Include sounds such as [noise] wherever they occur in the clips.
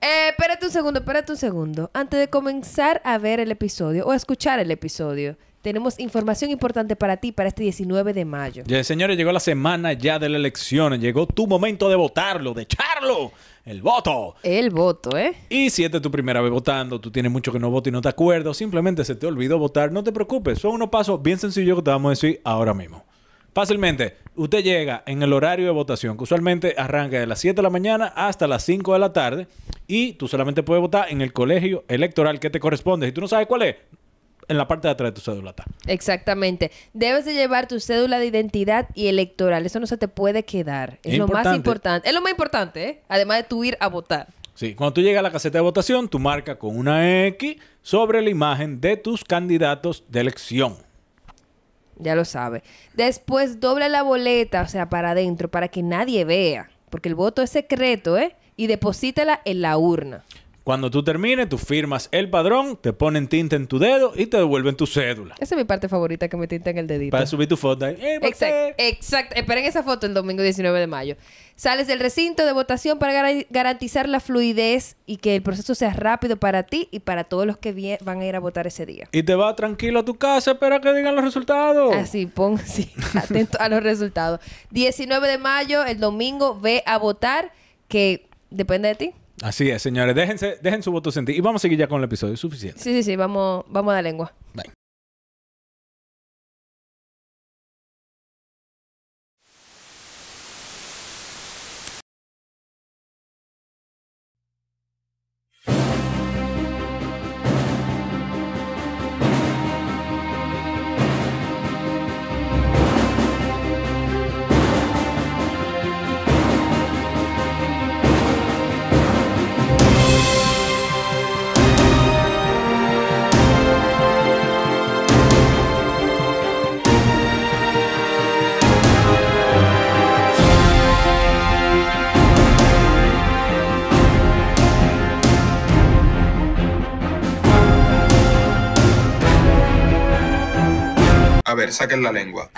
Eh, espérate un segundo, espérate un segundo. Antes de comenzar a ver el episodio o a escuchar el episodio, tenemos información importante para ti para este 19 de mayo. Ya, señores, llegó la semana ya de la elección. Llegó tu momento de votarlo, de echarlo. El voto. El voto, ¿eh? Y si esta es tu primera vez votando, tú tienes mucho que no votar y no te acuerdas, simplemente se te olvidó votar, no te preocupes. Son unos pasos bien sencillos que te vamos a decir ahora mismo. Fácilmente, usted llega en el horario de votación, que usualmente arranca de las 7 de la mañana hasta las 5 de la tarde y tú solamente puedes votar en el colegio electoral que te corresponde. Si tú no sabes cuál es, en la parte de atrás de tu cédula está. Exactamente. Debes de llevar tu cédula de identidad y electoral. Eso no se te puede quedar. Es, lo más importante. Es lo más importante, ¿eh? Además de tu ir a votar. Sí, cuando tú llegas a la caseta de votación, tú marcas con una X sobre la imagen de tus candidatos de elección. Ya lo sabe. Después dobla la boleta, o sea, para adentro, para que nadie vea. Porque el voto es secreto, ¿eh? y deposítela en la urna. Cuando tú termines, tú firmas el padrón, te ponen tinta en tu dedo y te devuelven tu cédula. Esa es mi parte favorita, que me tinta en el dedito. Para subir tu foto ahí. exacto, eh, exacto. Esperen esa foto el domingo 19 de mayo. Sales del recinto de votación para garantizar la fluidez y que el proceso sea rápido para ti y para todos los que van a ir a votar ese día. Y te vas tranquilo a tu casa, espera que digan los resultados. Así, pon, [laughs] atento a los resultados. 19 de mayo, el domingo, ve a votar que depende de ti. Así es, señores. Déjense, dejen su voto sentir. Y vamos a seguir ya con el episodio. Suficiente. Sí, sí, sí. Vamos, vamos a la lengua. Bye. saquen la lengua.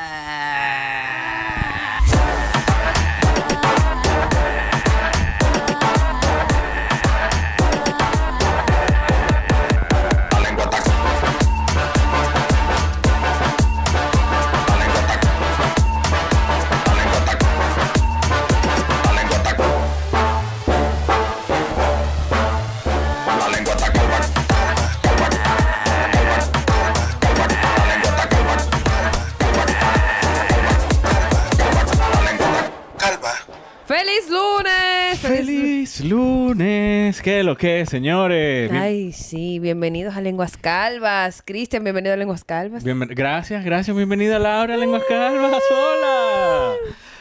¿qué lo que es, señores? Ay, sí, bienvenidos a Lenguas Calvas. Cristian, bienvenido a Lenguas Calvas. gracias, gracias. Bienvenida Laura Lenguas Calvas. Uh. ¡Hola!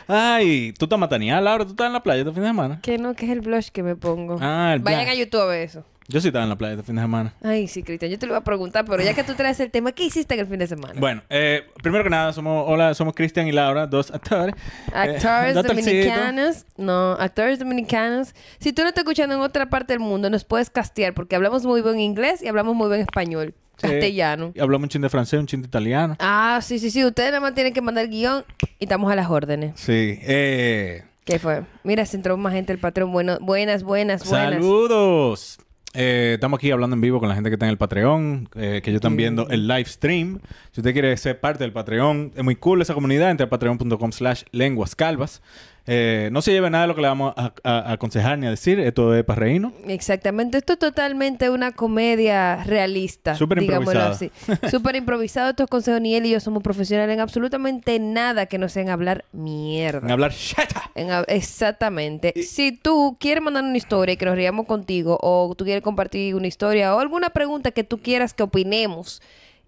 Ay, tú te matanía, Laura. Tú estás en la playa este fin de semana. Que no? que es el blush que me pongo? Ah, el Vayan a YouTube a ver eso. Yo sí estaba en la playa este fin de semana. Ay, sí, Cristian, yo te lo iba a preguntar, pero ya que tú traes el tema, ¿qué hiciste en el fin de semana? Bueno, eh, primero que nada, somos, hola, somos Cristian y Laura, dos actores. Eh, actores dominicanos. No, actores dominicanos. Si tú no estás escuchando en otra parte del mundo, nos puedes castear porque hablamos muy bien inglés y hablamos muy bien español. Castellano. Y hablamos un chin de francés, un chin de italiano. Ah, sí, sí, sí. Ustedes nada más tienen que mandar el guión y estamos a las órdenes. Sí. Eh... ¿Qué fue? Mira, se entró más gente el patrón. Bueno, buenas, buenas, buenas. Saludos. Eh, estamos aquí hablando en vivo con la gente que está en el Patreon, eh, que ellos están viendo el live stream. Si usted quiere ser parte del Patreon, es muy cool esa comunidad. Entre patreon.com slash lenguas calvas. Eh, no se lleve nada de lo que le vamos a, aconsejar ni a decir. Esto es para reírnos. Exactamente. Esto es totalmente una comedia realista. Súper improvisado. así. [laughs] Súper improvisado. Estos consejos ni él y yo somos profesionales en absolutamente nada que no sea en hablar mierda. En hablar chata. exactamente. Si tú quieres mandar una historia y que nos riamos contigo o tú quieres compartir una historia o alguna pregunta que tú quieras que opinemos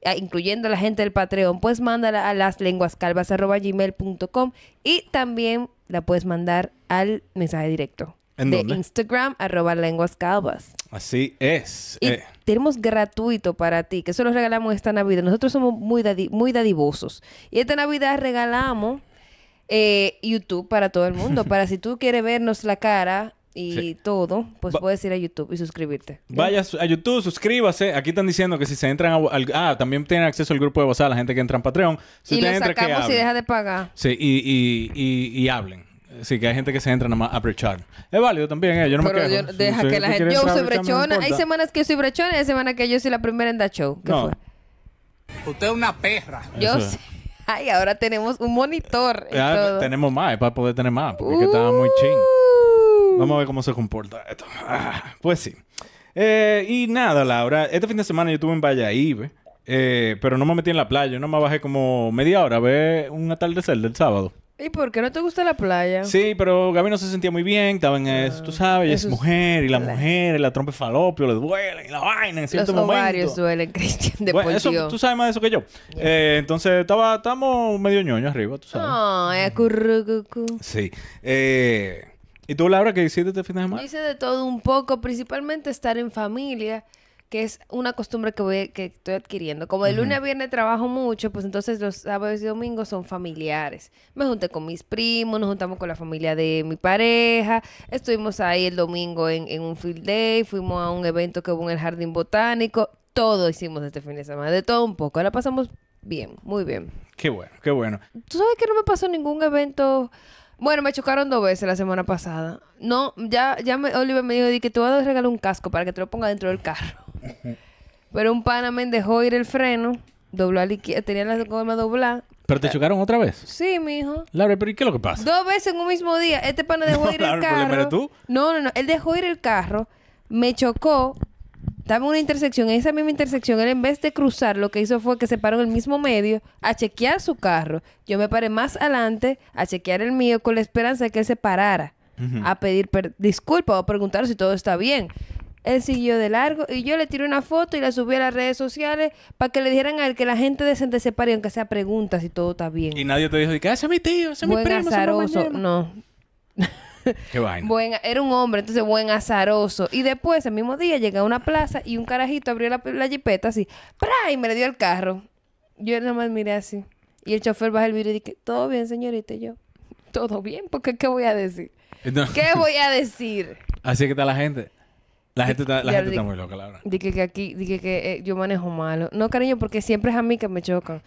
ah, incluyendo a la gente del Patreon, pues mándala a las lenguascalvas.com y también la puedes mandar al mensaje directo. de Instagram, arroba lenguas calvas. Así es. Y eh. tenemos gratuito para ti, que eso lo regalamos esta Navidad. Nosotros somos muy, muy dadivosos. Y esta Navidad regalamos eh, YouTube para todo el mundo. [laughs] para si tú quieres vernos la cara y todo, pues puedes ir a YouTube y suscribirte. Vayas a YouTube, suscríbase. Aquí están diciendo que si se entran Ah, también tienen acceso al grupo de WhatsApp, la gente que entra en Patreon. Si y entra, sacamos y deja de pagar. Sí, y, y, y, hablen. Así que hay gente que se entra nada más a brechar. Es válido también, eh, Yo no me quejo. Yo, deja que la gente... Yo soy brechona. hay semanas que yo soy brechona y hay semanas que yo soy la primera en dar show. ¿Qué fue? Usted es una perra. Yo sí. Ay, ahora tenemos un monitor. tenemos más, para poder tener más, porque estaba muy ching. Uh, Vamos a ver cómo se comporta esto. Ah, pues sí. Eh, y nada, Laura. Este fin de semana yo estuve en Valladolid, eh, pero no me metí en la playa. Yo me bajé como media hora a ver un atardecer del sábado. ¿Y por qué no te gusta la playa? Sí, pero Gaby no se sentía muy bien. Estaba en eso, tú sabes. Ah, es mujer. Y la mujer, la trompa falopio, le duele. Y la vaina en cierto Los ovarios duelen, [laughs] Cristian. De bueno, eso, Tú sabes más de eso que yo. Eh, entonces, estaba, estábamos medio ñoño arriba, tú sabes. No, oh, currucucu. Sí. Eh... ¿Y tú, Laura, qué hiciste este fin de semana? hice de todo un poco, principalmente estar en familia, que es una costumbre que, voy, que estoy adquiriendo. Como de lunes a viernes trabajo mucho, pues entonces los sábados y domingos son familiares. Me junté con mis primos, nos juntamos con la familia de mi pareja, estuvimos ahí el domingo en, en un field day, fuimos a un evento que hubo en el Jardín Botánico, todo hicimos este fin de semana, de todo un poco. Ahora pasamos bien, muy bien. Qué bueno, qué bueno. Tú sabes que no me pasó ningún evento bueno, me chocaron dos veces la semana pasada. No, ya, ya me, Oliver me dijo que te voy a regalar un casco para que te lo ponga dentro del carro. [laughs] Pero un pana dejó ir el freno, dobló la izquierda, tenía las goma dobladas. ¿Pero te chocaron otra vez? Sí, mijo. Laura, ¿pero y qué es lo que pasa? Dos veces en un mismo día. Este pana dejó ir el carro. eres tú? No, no, no. Él dejó ir el carro, me chocó, estaba en una intersección, en esa misma intersección, él en vez de cruzar, lo que hizo fue que se paró en el mismo medio a chequear su carro. Yo me paré más adelante a chequear el mío con la esperanza de que él se parara a pedir disculpas o preguntar si todo está bien. Él siguió de largo y yo le tiré una foto y la subí a las redes sociales para que le dijeran a él que la gente decente se pare, aunque sea preguntas si todo está bien. Y nadie te dijo, que ah, ese es mi tío, ese es mi primo, es No. Qué vaina. era un hombre, entonces buen azaroso. Y después, el mismo día, llegué a una plaza y un carajito abrió la, jipeta así, ¡pra! y me le dio el carro. Yo nada más miré así. Y el chofer baja el vidrio y dije, todo bien, señorita. yo, todo bien, porque ¿qué voy a decir? ¿Qué voy a decir? Así que está la gente. La gente está, muy loca, la verdad. Dije que aquí, dije que eh, yo manejo malo. No, cariño, porque siempre es a mí que me chocan.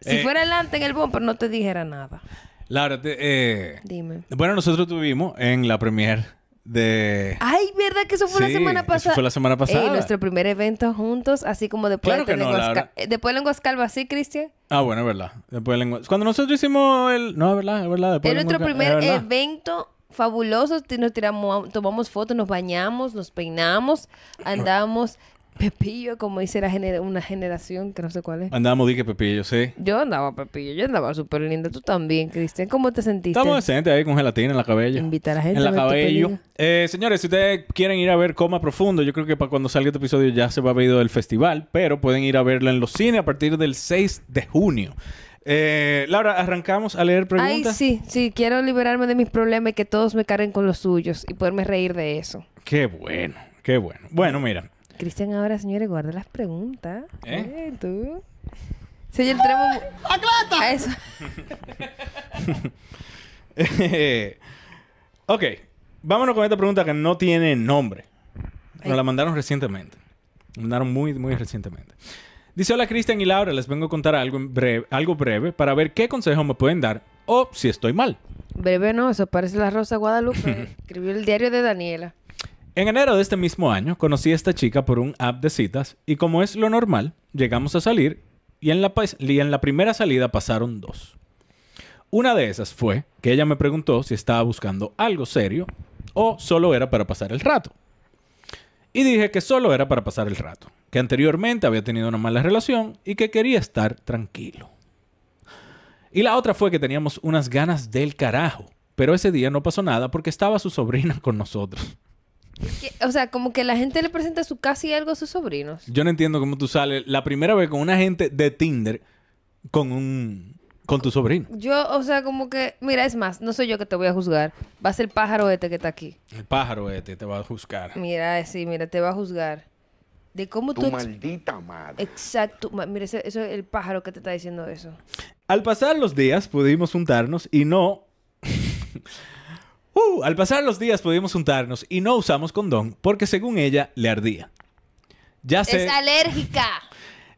Si eh, fuera adelante en el bumper, no te dijera nada. Laura, eh, Dime. Bueno, nosotros tuvimos en la premier de... Ay, ¿verdad que eso fue la semana pasada? Eso fue la semana eh, pasada. nuestro primer evento juntos, así como después claro de no, Laura. Después eh, de Lenguas Calvas, ¿sí, Cristian? Ah, bueno, es verdad. Después de lenguas... Cuando nosotros hicimos el... No, es verdad, es verdad. Después es nuestro primer evento fabuloso. Nos tiramos, tomamos fotos, nos bañamos, nos peinamos, andamos Pepillo, como dice la una generación que no sé cuál es. Andábamos dije Pepillo, sí. Yo andaba Pepillo, yo andaba súper linda. Tú también, Cristian. ¿Cómo te sentiste? Estamos decentes ahí con gelatina en la cabello Invita a la gente. En la cabello. Eh, señores, si ustedes quieren ir a ver Coma Profundo, yo creo que para cuando salga este episodio ya se va a haber ido del festival, pero pueden ir a verla en los cines a partir del 6 de junio. Eh, Laura, arrancamos a leer preguntas. Ay, sí, sí, quiero liberarme de mis problemas y que todos me carguen con los suyos y poderme reír de eso. Qué bueno, qué bueno. Bueno, mira, Cristian, ahora, señores, guarda las preguntas. ¿Eh? ¿Tú? Se el tramo... ¡Aclata! Eso. [laughs] ok. Vámonos con esta pregunta que no tiene nombre. Nos la mandaron recientemente. mandaron muy, muy recientemente. Dice, hola Cristian y Laura, les vengo a contar algo, breve, algo breve para ver qué consejo me pueden dar o si estoy mal. Breve no, eso parece la Rosa Guadalupe. [laughs] Escribió el diario de Daniela. En enero de este mismo año conocí a esta chica por un app de citas y como es lo normal, llegamos a salir y en la, en la primera salida pasaron dos. Una de esas fue que ella me preguntó si estaba buscando algo serio o solo era para pasar el rato. Y dije que solo era para pasar el rato, que anteriormente había tenido una mala relación y que quería estar tranquilo. Y la otra fue que teníamos unas ganas del carajo, pero ese día no pasó nada porque estaba su sobrina [laughs] con nosotros. O sea, como que la gente le presenta su casa y algo a sus sobrinos. Yo no entiendo cómo tú sales la primera vez con una gente de Tinder con un con tu sobrino. Yo, o sea, como que, mira, es más, no soy yo que te voy a juzgar, va a ser el pájaro este que está aquí. El pájaro este te va a juzgar. Mira, eh, sí, mira, te va a juzgar. De cómo tu tú... maldita madre. Exacto. mira, ese- eso es el pájaro que te está diciendo eso. Al pasar los días pudimos juntarnos y no [laughs] Uh, al pasar los días pudimos juntarnos y no usamos condón porque según ella le ardía. Ya sé, es alérgica.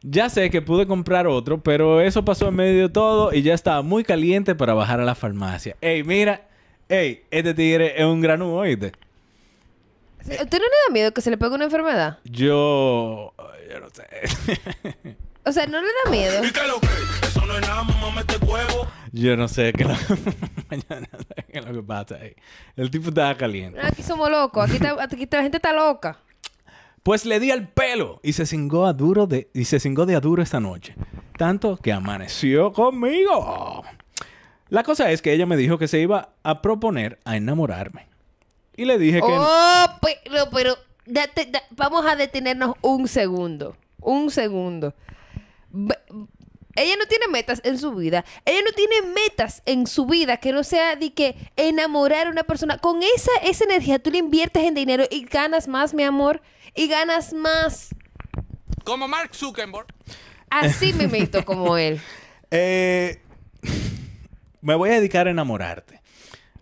Ya sé que pude comprar otro, pero eso pasó en medio de todo y ya estaba muy caliente para bajar a la farmacia. Ey, mira, ey, este tigre es un humo, oíste. ¿Usted no le da miedo que se le pegue una enfermedad? Yo. Yo no sé. [laughs] O sea, no le da miedo. Yo no sé qué es lo que pasa ahí. El tipo estaba caliente. Aquí somos locos. Aquí, la gente está loca. Pues le di el pelo y se cingó a duro de, y de a duro esta noche. Tanto que amaneció conmigo. La cosa es que ella me dijo que se iba a proponer a enamorarme. Y le dije que... Oh, pero, vamos a detenernos un segundo. Un segundo. Ella no tiene metas en su vida. Ella no tiene metas en su vida que no sea de que enamorar a una persona. Con esa, esa energía tú le inviertes en dinero y ganas más, mi amor. Y ganas más. Como Mark Zuckerberg. Así me [laughs] meto como él. Eh, me voy a dedicar a enamorarte.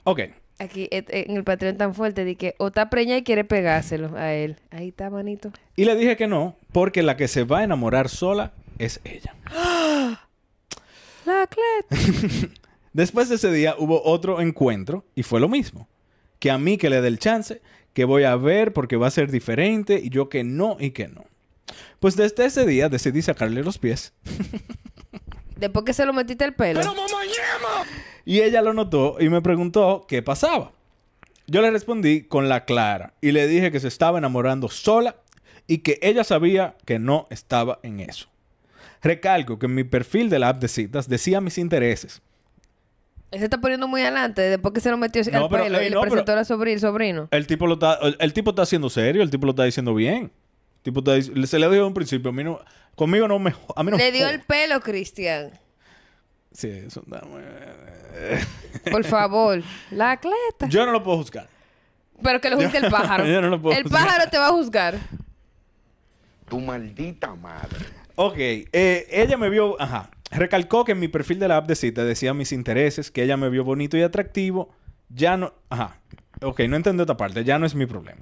Ok. Aquí eh, eh, en el Patreon tan fuerte de que o está preña y quiere pegárselo a él. Ahí está, manito. Y le dije que no, porque la que se va a enamorar sola es ella. ¡La [laughs] Después de ese día hubo otro encuentro y fue lo mismo. Que a mí que le dé el chance, que voy a ver porque va a ser diferente y yo que no y que no. Pues desde ese día decidí sacarle los pies. [laughs] Después que se lo metiste el pelo. Y ella lo notó y me preguntó qué pasaba. Yo le respondí con la clara y le dije que se estaba enamorando sola y que ella sabía que no estaba en eso. Recalco que en mi perfil de la app de citas decía mis intereses. Él se está poniendo muy adelante después que se lo metió al pelo eh, y le presentó a sobrino. El tipo, está, el, tipo está haciendo serio, el tipo lo está diciendo bien. tipo se le dio en un principio, a mí no, conmigo no me... A mí le dio el pelo, Cristian. Sí, eso Por favor, [laughs] la atleta. Yo no lo puedo juzgar. Pero que lo juzgue el [laughs] pájaro. el pájaro te va a juzgar. Tu maldita madre. Ok, eh, ella me vio, ajá, recalcó que en mi perfil de la app de cita decía mis intereses, que ella me vio bonito y atractivo, ya no, ajá, ok, no entendí otra parte, ya no es mi problema.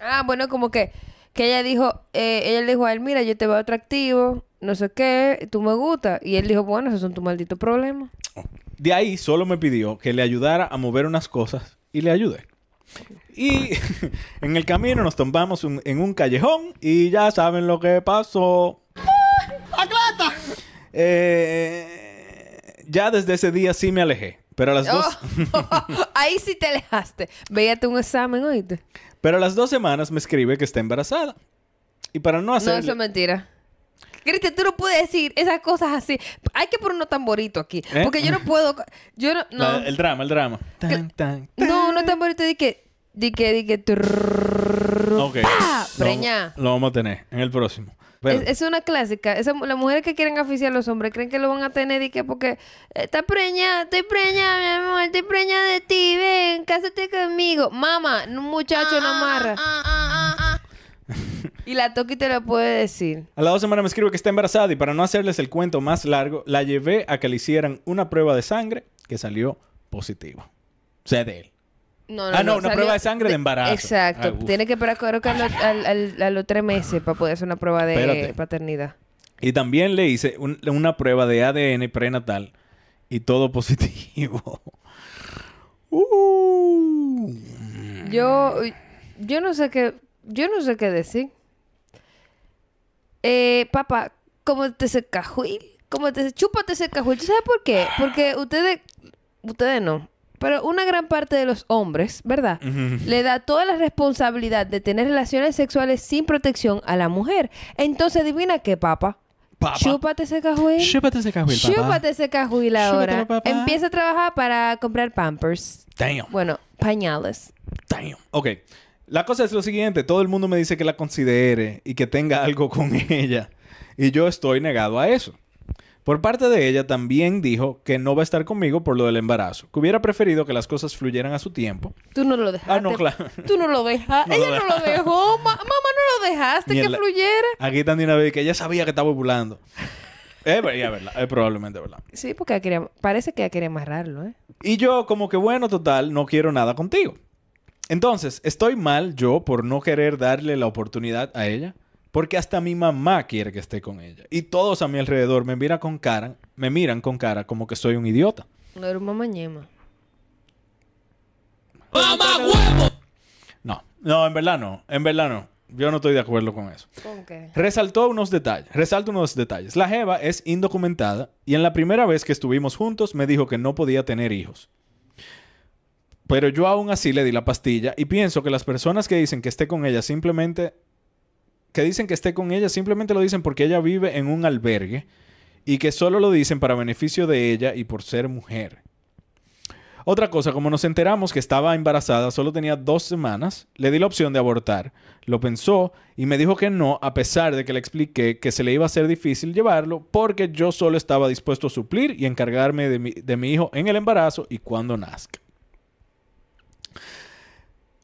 Ah, bueno, como que, que ella dijo, eh, ella le dijo a él, mira, yo te veo atractivo, no sé qué, tú me gustas, y él dijo, bueno, esos son tu maldito problema. De ahí solo me pidió que le ayudara a mover unas cosas y le ayudé. Y [laughs] en el camino nos tomamos en un callejón y ya saben lo que pasó. ¡Aclata! Eh, ya desde ese día sí me alejé. Pero a las dos. Oh, [laughs] ahí sí te alejaste. Veíate un examen, oíste. Pero a las dos semanas me escribe que está embarazada. Y para no hacer. No, eso es mentira. Cristian, tú no puedes decir esas cosas así. Hay que poner un tamborito aquí. ¿Eh? Porque yo no puedo. Yo el drama, el drama. tan, No, no tamborito de que di que, di que. Preña. Lo, vamos a tener en el próximo. es, una clásica. Esa, las mujeres que quieren aficiar a los hombres creen que lo van a tener y que porque está preña, estoy preña, mi amor, estoy preña de ti, ven, cásate conmigo. Mamá, un muchacho no amarra. y la Toki te lo puede decir. A la dos semanas me escribe que está embarazada y para no hacerles el cuento más largo, la llevé a que le hicieran una prueba de sangre que salió positivo. O sea, de él ah, no, una prueba de sangre de embarazo. Exacto. Tiene que esperar a, los, tres meses para poder hacer una prueba de paternidad. Y también le hice una prueba de ADN prenatal y todo positivo. [laughs] Uh. Yo, yo no sé qué, yo no sé qué decir. Eh, papá, ¿cómo te se cajuil? ¿Cómo te se... chúpate ese cajuil? ¿Tú sabes por qué? Porque ustedes, ustedes no pero una gran parte de los hombres, ¿verdad? Le da toda la responsabilidad de tener relaciones sexuales sin protección a la mujer. Entonces, adivina qué, papa. Papa. Chúpate ese cajuil. Chúpate ese cajuil, papá. Chúpate ese ahora. Empieza a trabajar para comprar pampers. Damn. Bueno, pañales. Damn. Ok. La cosa es lo siguiente. Todo el mundo me dice que la considere y que tenga algo con [laughs] ella. Y yo estoy negado a eso. Por parte de ella también dijo que no va a estar conmigo por lo del embarazo, que hubiera preferido que las cosas fluyeran a su tiempo. Tú no lo dejaste. Ah, no, claro. Tú no lo dejaste. ella no lo dejó. mamá, no lo dejaste que fluyera. Aquí también había que ella sabía que estaba ovulando. [laughs] Es probablemente verdad. Sí, porque parece que ella quería amarrarlo, ¿eh? Y yo como que, bueno, total, no quiero nada contigo. Entonces, ¿estoy mal yo por no querer darle la oportunidad a ella? Porque hasta mi mamá quiere que esté con ella. Y todos a mi alrededor me miran con cara, me miran con cara como que soy un idiota. No era una ¡Mamá huevo! No, no, en verdad no, en verdad no. Yo no estoy de acuerdo con eso. ¿Con qué? Resaltó unos detalles. Resalto unos detalles. La Jeva es indocumentada y en la primera vez que estuvimos juntos me dijo que no podía tener hijos. Pero yo aún así le di la pastilla y pienso que las personas que dicen que esté con ella simplemente que dicen que esté con ella simplemente lo dicen porque ella vive en un albergue y que solo lo dicen para beneficio de ella y por ser mujer. Otra cosa, como nos enteramos que estaba embarazada, solo tenía dos semanas, le di la opción de abortar. Lo pensó y me dijo que no, a pesar de que le expliqué que se le iba a ser difícil llevarlo, porque yo solo estaba dispuesto a suplir y encargarme de mi, de mi hijo en el embarazo y cuando nazca.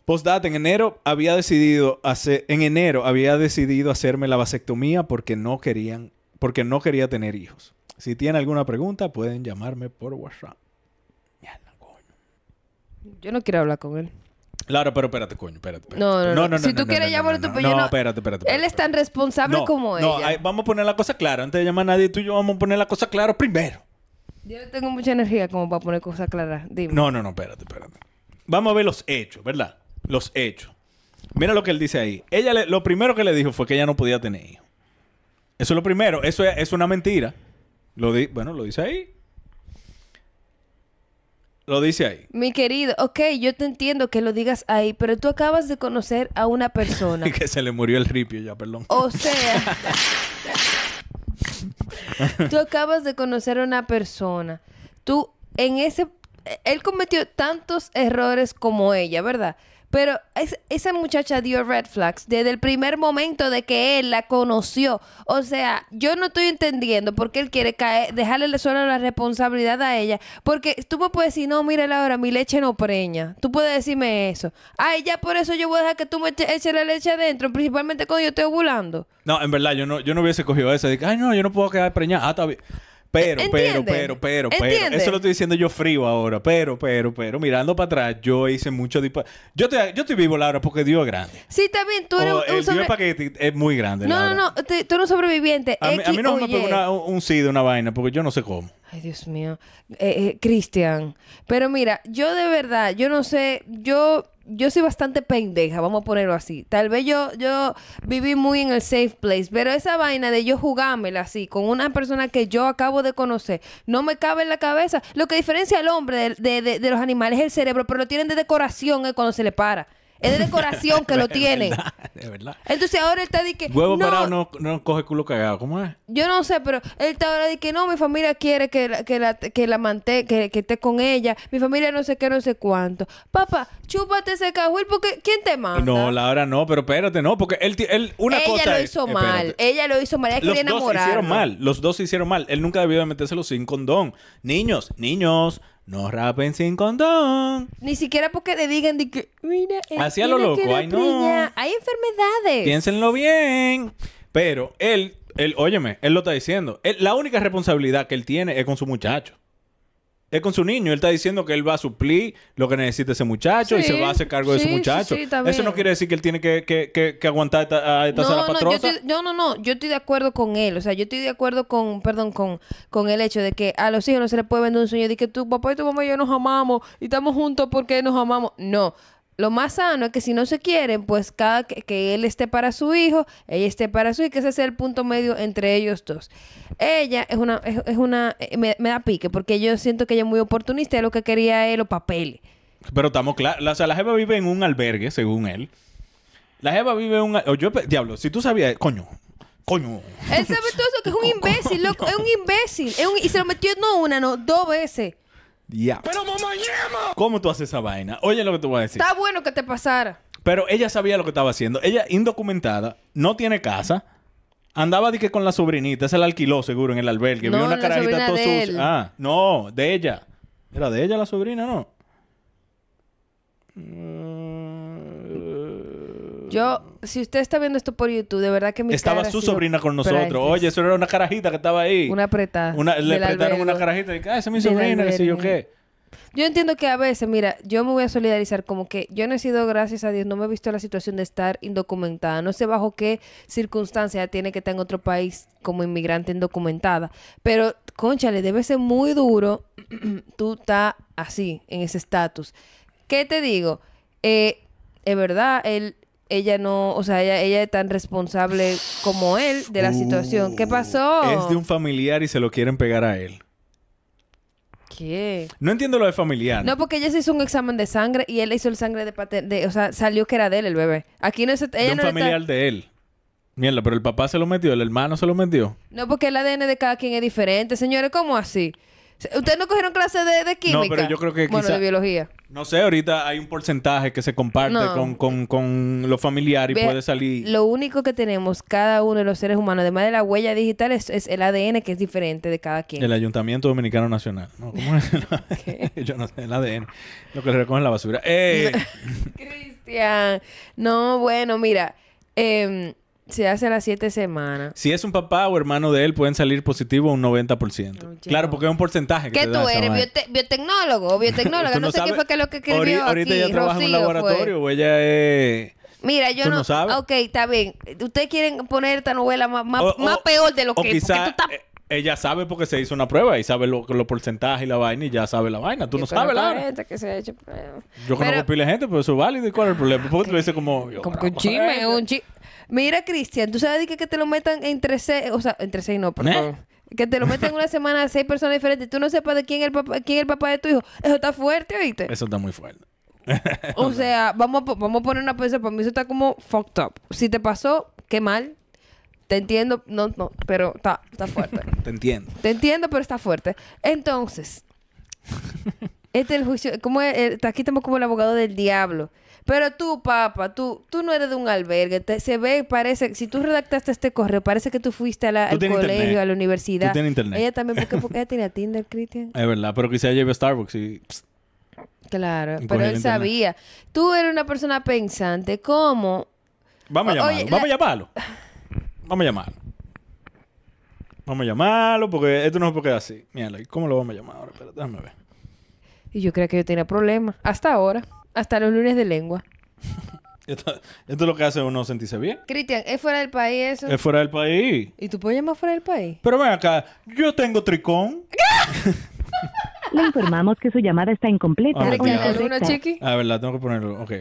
Postdata, en enero había decidido hacer, en enero había decidido hacerme la vasectomía porque no querían, porque no quería tener hijos. Si tienen alguna pregunta, pueden llamarme por WhatsApp. Yo no quiero hablar con él. Claro, pero espérate, coño, No, no, no, Si tú quieres llamar a tu No, espérate, espérate, Él es tan responsable como él. No, vamos a poner la cosa clara. Antes de llamar a nadie, tú y yo vamos a poner la cosa clara primero. Yo no tengo mucha energía como para poner cosas claras. No, no, no, espérate, espérate. Vamos a ver los hechos, ¿verdad? los hechos. Mira lo que él dice ahí. Ella lo primero que le dijo fue que ella no podía tener hijos. Eso es lo primero. Eso es, una mentira. Lo bueno, lo dice ahí. Lo dice ahí. Mi querido, ok, yo te entiendo que lo digas ahí, pero tú acabas de conocer a una persona. [laughs] que se le murió el ripio ya, perdón. O sea, tú acabas de conocer a una persona. Tú en ese él cometió tantos errores como ella, ¿verdad? Pero esa muchacha dio red flags desde el primer momento de que él la conoció. O sea, yo no estoy entendiendo por qué él quiere caer, dejarle solo la responsabilidad a ella. Porque tú me puedes decir, no, mira Laura, mi leche no preña. Tú puedes decirme eso. Ay, ya por eso yo voy a dejar que tú me eches la leche adentro, principalmente cuando yo estoy ovulando. No, en verdad, yo no, yo no hubiese cogido eso. ay, no, yo no puedo quedar preñada. Ah, está pero, pero, pero, pero, pero. Eso lo estoy diciendo yo frío ahora. Pero, pero, pero. Mirando para atrás, yo hice mucho Yo estoy, yo estoy vivo, Laura, porque Dios es grande. Sí, también. Tú eres oh, un, el es muy grande. No, no, no. tú eres un sobreviviente. A, mí, no me un sí de una vaina, porque yo no sé cómo. Ay, Dios mío. Eh, eh, Cristian. Pero mira, yo de verdad, yo no sé, yo, yo soy bastante pendeja, vamos a ponerlo así. Tal vez yo, yo viví muy en el safe place, pero esa vaina de yo jugármela así con una persona que yo acabo de conocer, no me cabe en la cabeza. Lo que diferencia al hombre de, los animales es el cerebro, pero lo tienen de decoración eh, cuando se le para. Es de [laughs] decoración que lo tiene. De verdad, Entonces ahora él está de que. Huevo no, parado no, coge culo cagado. ¿Cómo es? Yo no sé, pero él está ahora de que no, mi familia quiere que la, que la, que manté, que, esté con ella. Mi familia no sé qué, no sé cuánto. Papá, chúpate ese cajuil porque ¿quién te manda? No, Laura no, pero espérate, no, porque él, él una ella cosa. Ella lo hizo mal. Ella lo hizo mal. Ella quiere quería enamorar. Los dos hicieron mal. Los dos hicieron mal. Él nunca debió de metérselo sin condón. Niños, niños no rapen sin condón. Ni siquiera porque le digan de que, mira, Así a lo loco, Hay enfermedades. Piénsenlo bien. Pero él, él, óyeme, él lo está diciendo. la única responsabilidad que él tiene es con su muchacho es con su niño. Él está diciendo que él va a suplir lo que necesita ese muchacho y se va a hacer cargo de ese muchacho. Eso no quiere decir que él tiene que, que, que, aguantar esta, a esta no, no, yo estoy, no, no, no. Yo estoy de acuerdo con él. O sea, yo estoy de acuerdo con, perdón, con, con el hecho de que a los hijos no se les puede vender un sueño de que tu papá y tu mamá y yo nos amamos y estamos juntos porque nos amamos. No lo más sano es que si no se quieren, pues cada que, él esté para su hijo, ella esté para su hijo, que ese sea el punto medio entre ellos dos. Ella es una, es, una, eh, me, da pique, porque yo siento que ella es muy oportunista y lo que quería es los papeles. Pero estamos claros, o sea, la Jeva vive en un albergue, según él. La Jeva vive en un, diablo, si tú sabías, coño, coño. Él sabe todo eso, que es un [laughs] imbécil, loco, es un imbécil, y se lo metió no una, no, dos veces. Ya. Pero mamá llama. ¿Cómo tú haces esa vaina? Oye lo que te voy a decir. Está bueno que te pasara. Pero ella sabía lo que estaba haciendo. Ella indocumentada, no tiene casa. Andaba de que con la sobrinita, se la alquiló seguro en el albergue. No, una carajita sucia. Ah, no, de ella. Era de ella la sobrina, ¿no? Yo, si usted está viendo esto por YouTube, de verdad que mi Estaba su sobrina con nosotros. Oye, eso era una carajita que estaba ahí. Una apretada. Una- le apretaron una carajita. Y, ah, esa es mi sobrina, qué yo qué. Yo entiendo que a veces, mira, yo me voy a solidarizar como que yo no he sido, gracias a Dios, no me he visto la situación de estar indocumentada. No sé bajo qué circunstancia tiene que estar en otro país como inmigrante indocumentada. Pero, conchale, debe ser muy duro [clears throat] tú estás así, en ese estatus. ¿Qué te digo? Eh, es verdad, el ella no, o sea, ella, es tan responsable como él de la situación. ¿Qué uh, pasó? Es de un familiar y se lo quieren pegar a él. ¿Qué? No entiendo lo de familiar. No, porque ella se hizo un examen de sangre y él hizo el sangre de, patente. O sea, salió que era de él el bebé. Aquí no es... un familiar de él. Mierda, pero el papá se lo metió, el hermano se lo metió. No, porque el ADN de cada quien es diferente. Señores, ¿cómo así? ¿Ustedes no cogieron clase de, química? No, pero yo creo que quizá... Bueno, de biología. No sé, ahorita hay un porcentaje que se comparte con, con, con lo familiar y puede salir... Lo único que tenemos cada uno de los seres humanos, además de la huella digital, es, el ADN que es diferente de cada quien. El Ayuntamiento Dominicano Nacional. No, ¿cómo es? [laughs] yo no sé, el ADN. Lo que le recogen la basura. ¡Eh! [laughs] Cristian. No, bueno, mira... Em, se hace a las siete semanas. Si es un papá o hermano de él, pueden salir positivo un 90%. claro, porque es un porcentaje que ¿Qué tú eres? ¿Biotecnólogo? biotecnólogo, biotecnóloga. no, sé qué fue que lo que escribió Ori Ahorita ella trabaja en un laboratorio o ella es... Mira, yo no... Ok, está bien. Ustedes quieren poner esta novela más, más, peor de lo que... Quizá, tú estás... Eh, ella sabe porque se hizo una prueba y sabe los porcentajes y la vaina y ya sabe la vaina. Tú no sabes la yo conozco pero... pila de gente, pero eso es válido. ¿Y cuál es el problema? Porque tú dices como... Como que un chisme, un chisme. Mira, Cristian, tú sabes que, que te lo metan entre seis, o sea, entre seis no, por ¿Eh? Que te lo metan una semana a seis personas diferentes, tú no sepas de quién es el papá, quién el papá de tu hijo. Eso está fuerte, ¿oíste? Eso está muy fuerte. [laughs] o sea, vamos a, vamos poner una pieza para mí eso está como fucked up. Si te pasó, qué mal. Te entiendo, no, no, pero está, está fuerte. [laughs] te entiendo. Te entiendo, pero está fuerte. Entonces, este es el juicio, como eh, aquí estamos como el abogado del diablo. Pero tú, papá, tú, tú no eres de un albergue. se ve, parece, si tú redactaste este correo, parece que tú fuiste al colegio, a la universidad. Tú tienes internet. Ella también, porque, porque ella tiene Tinder, Cristian. Es verdad, pero quizá lleve a Starbucks y. Claro, pero él sabía. Tú eres una persona pensante. ¿Cómo? Vamos a llamarlo. Vamos a llamarlo. Vamos a llamarlo. Vamos a llamarlo porque esto no es porque es así. Míralo. ¿cómo lo vamos a llamar ahora? Espera, déjame ver. Y yo creía que yo tenía problemas. Hasta ahora. Hasta los lunes de lengua. [laughs] Esto, es lo que hace uno sentirse bien. Cristian, ¿es fuera del país eso? Es fuera del país. ¿Y tú puedes llamar fuera del país? Pero ven acá, yo tengo tricón. [laughs] Le informamos que su llamada está incompleta. Ah, chiqui? ver, la tengo que ponerlo. Ok.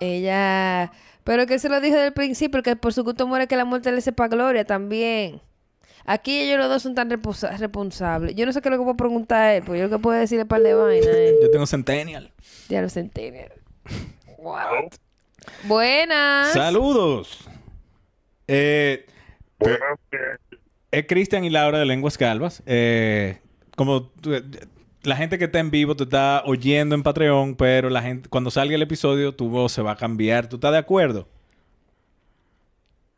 Ella... Pero que se lo dijo del principio, que por su gusto muere que la muerte le sepa gloria también. Aquí ellos los dos son tan responsables. Yo no sé qué es lo que puedo preguntar a eh, pues yo lo que puedo decirle par de vaina eh. Yo tengo Centennial. Ya lo Centennial. What? Buenas. Saludos. Eh, es Cristian y Laura de Lenguas Calvas. como la gente que está en vivo te está oyendo en Patreon, pero la gente cuando salga el episodio tu voz se va a cambiar. ¿Tú estás de acuerdo?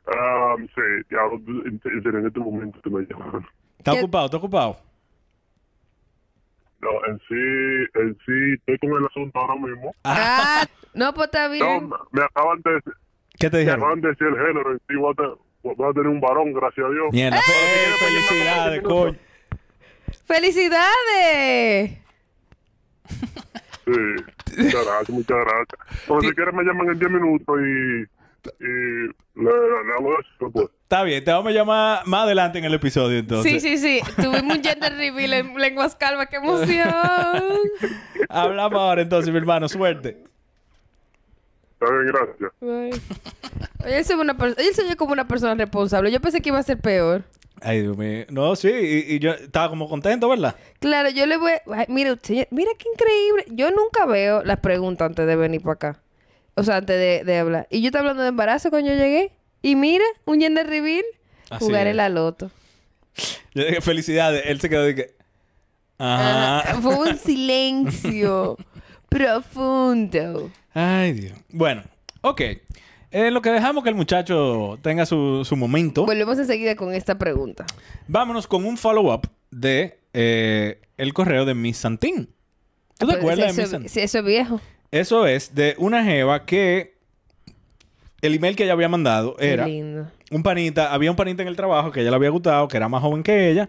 Ah no sé, ya en este momento te me llaman. ¿Está ocupado? ¿Está ocupado? No, en sí, en sí, estoy con el asunto ahora mismo. Ah, ah no, pues está bien. No, me acaban de decir. ¿Qué te dijeron? Me acaban de decir el género, en sí voy a, tener, voy a tener un varón, gracias a Dios. Mierda, ¡Eh! felicidades, coño. ¡Felicidades! Sí, muchas gracias, muchas gracias. Porque si quieres, me llaman en 10 minutos y y este pues. Está bien, te vamos a llamar más adelante en el episodio entonces. Sí, sí, sí. Tuvimos un gender reveal en lenguas calvas, qué emoción. [laughs] Hablamos ahora entonces, mi hermano, suerte. Está bien, gracias. Oye, él como una persona responsable. Yo pensé que iba a ser peor. Ay, No, sí, y, yo estaba como contento, ¿verdad? Claro, yo le voy. mira, usted, mira qué increíble. Yo nunca veo las preguntas antes de venir para acá. O sea, antes de, hablar. Y yo estaba hablando de embarazo cuando yo llegué. Y mira, un gender reveal, jugar el aloto. Yo dije, felicidades. Él se quedó de que... Ah". fue un [laughs] silencio profundo. Ay, Dios. Bueno, ok. Eh, lo que dejamos que el muchacho tenga su, su, momento. Volvemos enseguida con esta pregunta. Vámonos con un follow-up de eh, el correo de Miss Santín. ¿Tú te ah, acuerdas de Miss Santín? eso es viejo. Eso es de una jeva que el email que ella había mandado era un panita, había un panita en el trabajo que ella le había gustado, que era más joven que ella.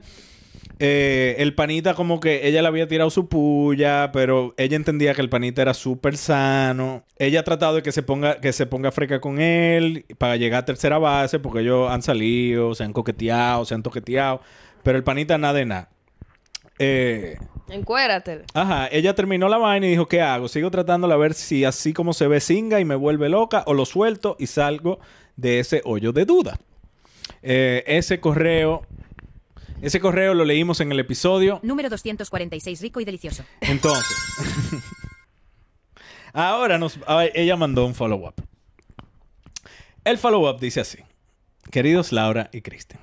Eh, el panita como que ella le había tirado su puya, pero ella entendía que el panita era súper sano. Ella ha tratado de que se ponga, que se ponga freca con él para llegar a tercera base, porque ellos han salido, se han coqueteado, se han toqueteado, pero el panita nada de nada. Eh, Encuératele. Ajá, ella terminó la vaina y dijo, ¿qué hago? Sigo tratándola a ver si así como se ve singa y me vuelve loca o lo suelto y salgo de ese hoyo de duda. Eh, ese correo... Ese correo lo leímos en el episodio. Número 246, rico y delicioso. Entonces. [laughs] ahora nos, ella mandó un follow-up. El follow-up dice así. Queridos Laura y Kristen,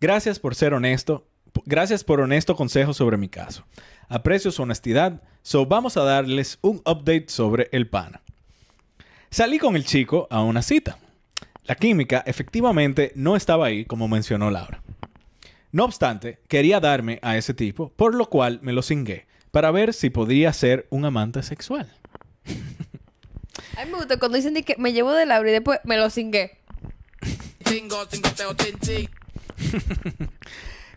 gracias por ser honesto Gracias por honesto consejo sobre mi caso. Aprecio su honestidad, so vamos a darles un update sobre el pana. Salí con el chico a una cita. La química efectivamente no estaba ahí, como mencionó Laura. No obstante, quería darme a ese tipo, por lo cual me lo cingué, para ver si podría ser un amante sexual. [laughs] ay me gusta cuando dicen que me llevo de Laura y después me lo cingué. [laughs]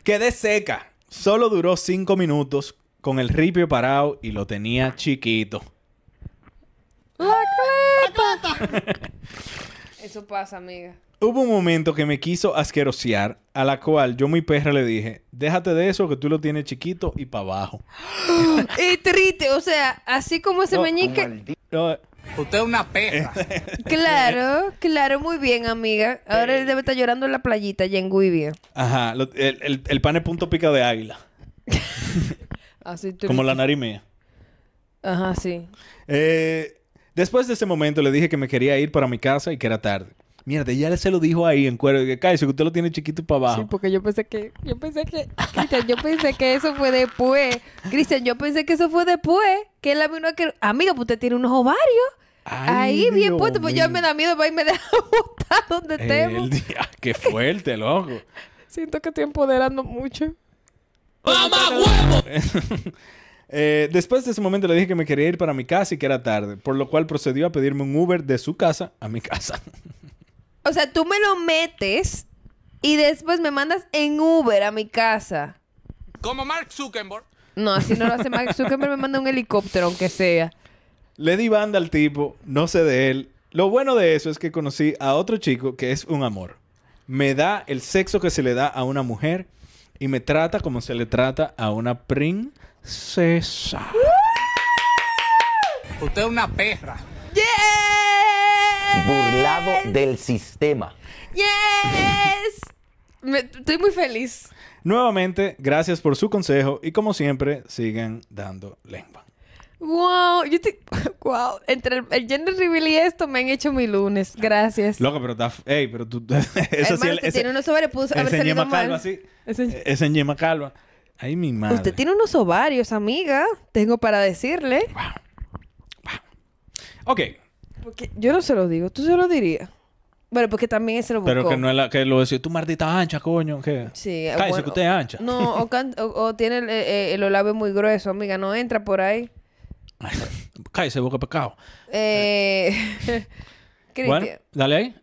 Quedé seca. Solo duró cinco minutos con el ripio parado y lo tenía chiquito. ¡La ah, [laughs] Eso pasa, amiga. Hubo un momento que me quiso asquerosear, a la cual yo muy perra le dije, déjate de eso que tú lo tienes chiquito y para abajo. y [gasps] triste, o sea, así como ese meñique... Usted es una perra [laughs] claro, claro, muy bien, amiga. Ahora él debe estar llorando en la playita allá en Guivia. Ajá, el, pane punto pica de águila, [laughs] Así tú- como la nariz Ajá, sí. Eh, después de ese momento le dije que me quería ir para mi casa y que era tarde mierda, ya se lo dijo ahí en cuero, que cállese, que usted lo tiene chiquito para abajo. Sí, porque yo pensé que, yo pensé que, Cristian, yo pensé que eso fue después. Cristian, yo pensé que eso fue después, que él la vino a que, amigo, pues usted tiene unos ovarios. ahí bien puesto, pues yo me da miedo para y me da [laughs] botar donde el... día. Ah, qué fuerte, loco. Siento que estoy empoderando mucho. ¡Mamá huevo! [laughs] Eh, después de ese momento le dije que me quería ir para mi casa y que era tarde, por lo cual procedió a pedirme un Uber de su casa a mi casa. O sea, tú me lo metes y después me mandas en Uber a mi casa. Como Mark Zuckerberg. No, así no lo hace Mark [laughs] Zuckerberg, me manda un helicóptero, aunque sea. Le di banda al tipo, no sé de él. Lo bueno de eso es que conocí a otro chico que es un amor. Me da el sexo que se le da a una mujer y me trata como se le trata a una princesa. Usted es una perra. ¡Yeah! burlado del sistema. ¡Yes! estoy muy feliz. Nuevamente, gracias por su consejo y como siempre, sigan dando lengua. Wow, yo [laughs] wow, entre el, gender reveal y esto me han hecho mi lunes, gracias. Loco, pero está. ey, pero tú [laughs] eso sí tiene unos ovarios Calva, sí. es en yema calva. Ay, mi madre. Usted tiene unos ovarios, amiga, tengo para decirle. Wow. Wow. Ok yo no se lo digo, tú se lo dirías. Bueno, porque también se lo buscó. Pero que no es la que lo decía, ¡Tú, maldita ancha, coño, ¿Qué? Sí, Cállese que usted es ancha. No, o, [laughs] tiene el, eh, eh, El los labios muy grueso, amiga, no entra por ahí. Cállese, boca pecado. Eh. [laughs] bueno, dale ahí.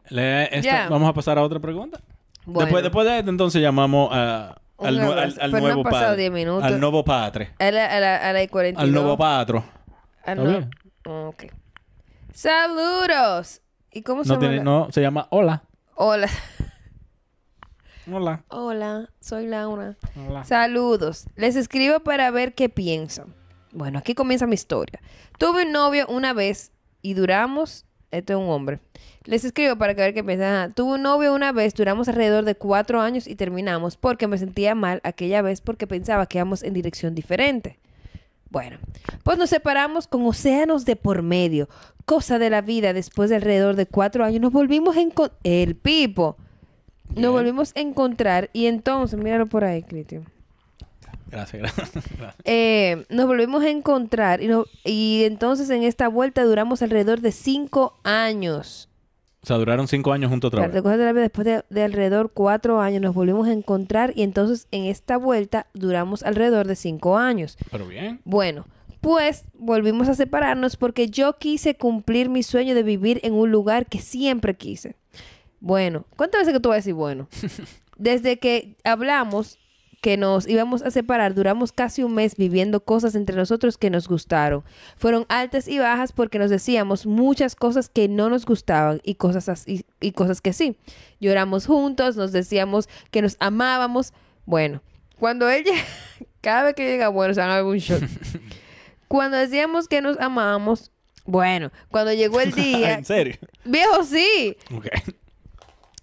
Vamos a pasar a otra pregunta. Después, después de esto, entonces llamamos a. Al, al, pues nuevo padre. Al nuevo padre. A la, la, Al nuevo padre Al nuevo. Ok. Saludos. ¿Y cómo se llama? no, se llama Hola. Hola. Hola. Hola, soy Laura. Hola. Saludos. Les escribo para ver qué piensan. Bueno, aquí comienza mi historia. Tuve un novio una vez y duramos. Esto es un hombre. Les escribo para que ver qué piensan. Tuve un novio una vez, duramos alrededor de cuatro años y terminamos porque me sentía mal aquella vez porque pensaba que íbamos en dirección diferente. Bueno, pues nos separamos con océanos de por medio. Cosa de la vida, después de alrededor de cuatro años, nos volvimos encontrar... El pipo. Nos volvimos a encontrar y entonces, míralo por ahí, Cristian. Gracias, gracias. [laughs] Eh, nos volvimos a encontrar y entonces en esta vuelta duramos alrededor de cinco años. O sea, duraron cinco años juntos otra vez. después de, alrededor cuatro años nos volvimos a encontrar y entonces en esta vuelta duramos alrededor de cinco años. Pero bien. Bueno, pues volvimos a separarnos porque yo quise cumplir mi sueño de vivir en un lugar que siempre quise. Bueno, ¿cuántas veces que tú vas a decir bueno? [laughs] Desde que hablamos, que nos íbamos a separar, duramos casi un mes viviendo cosas entre nosotros que nos gustaron. Fueron altas y bajas porque nos decíamos muchas cosas que no nos gustaban y cosas, así, y cosas que sí. Lloramos juntos, nos decíamos que nos amábamos. Bueno, cuando él [laughs] cada vez que llega, bueno, se dar algún shock. [laughs] Cuando decíamos que nos amábamos, bueno, cuando llegó el [laughs] día. ¿En serio? Viejo, sí.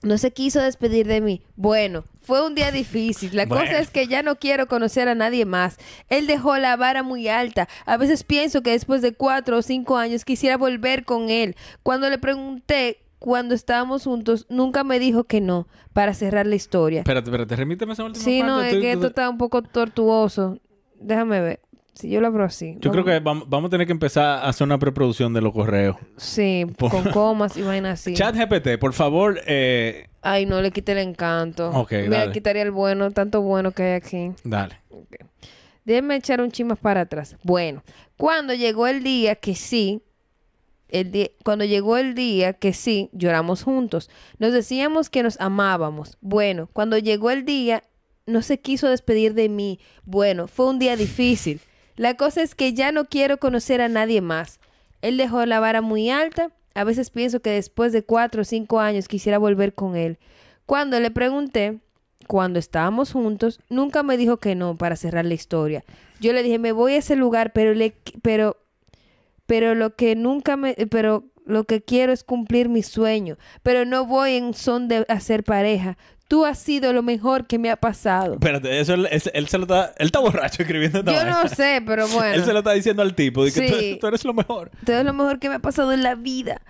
No se quiso despedir de mí. Bueno, fue un día difícil. La cosa es que ya no quiero conocer a nadie más. Él dejó la vara muy alta. A veces pienso que después de cuatro o cinco años quisiera volver con él. Cuando le pregunté cuando estábamos juntos, nunca me dijo que no para cerrar la historia. Espérate, espérate, remíteme esa última Sí, no, es que esto está un poco tortuoso. Déjame ver. Si yo lo abro así. Yo creo que vamos, a tener que empezar a hacer una preproducción de los correos. Sí, con comas y vainas así. [laughs] Chat GPT, por favor, eh, Ay, no le quite el encanto. Ok, Me quitaría el bueno, tanto bueno que hay aquí. Dale. Okay. echar un chimas para atrás. Bueno, cuando llegó el día que sí, el cuando llegó el día que sí, lloramos juntos. Nos decíamos que nos amábamos. Bueno, cuando llegó el día, no se quiso despedir de mí. Bueno, fue un día difícil. [laughs] La cosa es que ya no quiero conocer a nadie más. Él dejó la vara muy alta a veces pienso que después de cuatro o cinco años quisiera volver con él. Cuando le pregunté, cuando estábamos juntos, nunca me dijo que no para cerrar la historia. Yo le dije, me voy a ese lugar, pero le, pero, pero lo que nunca me, pero lo que quiero es cumplir mi sueño, pero no voy en son de hacer pareja. Tú has sido lo mejor que me ha pasado. Espérate, eso, él, se lo está... Él está borracho escribiendo esta Yo no sé, pero [laughs] bueno. él se lo está diciendo al tipo. que sí. tú, tú, eres lo mejor. Tú eres lo mejor que me ha pasado en la vida.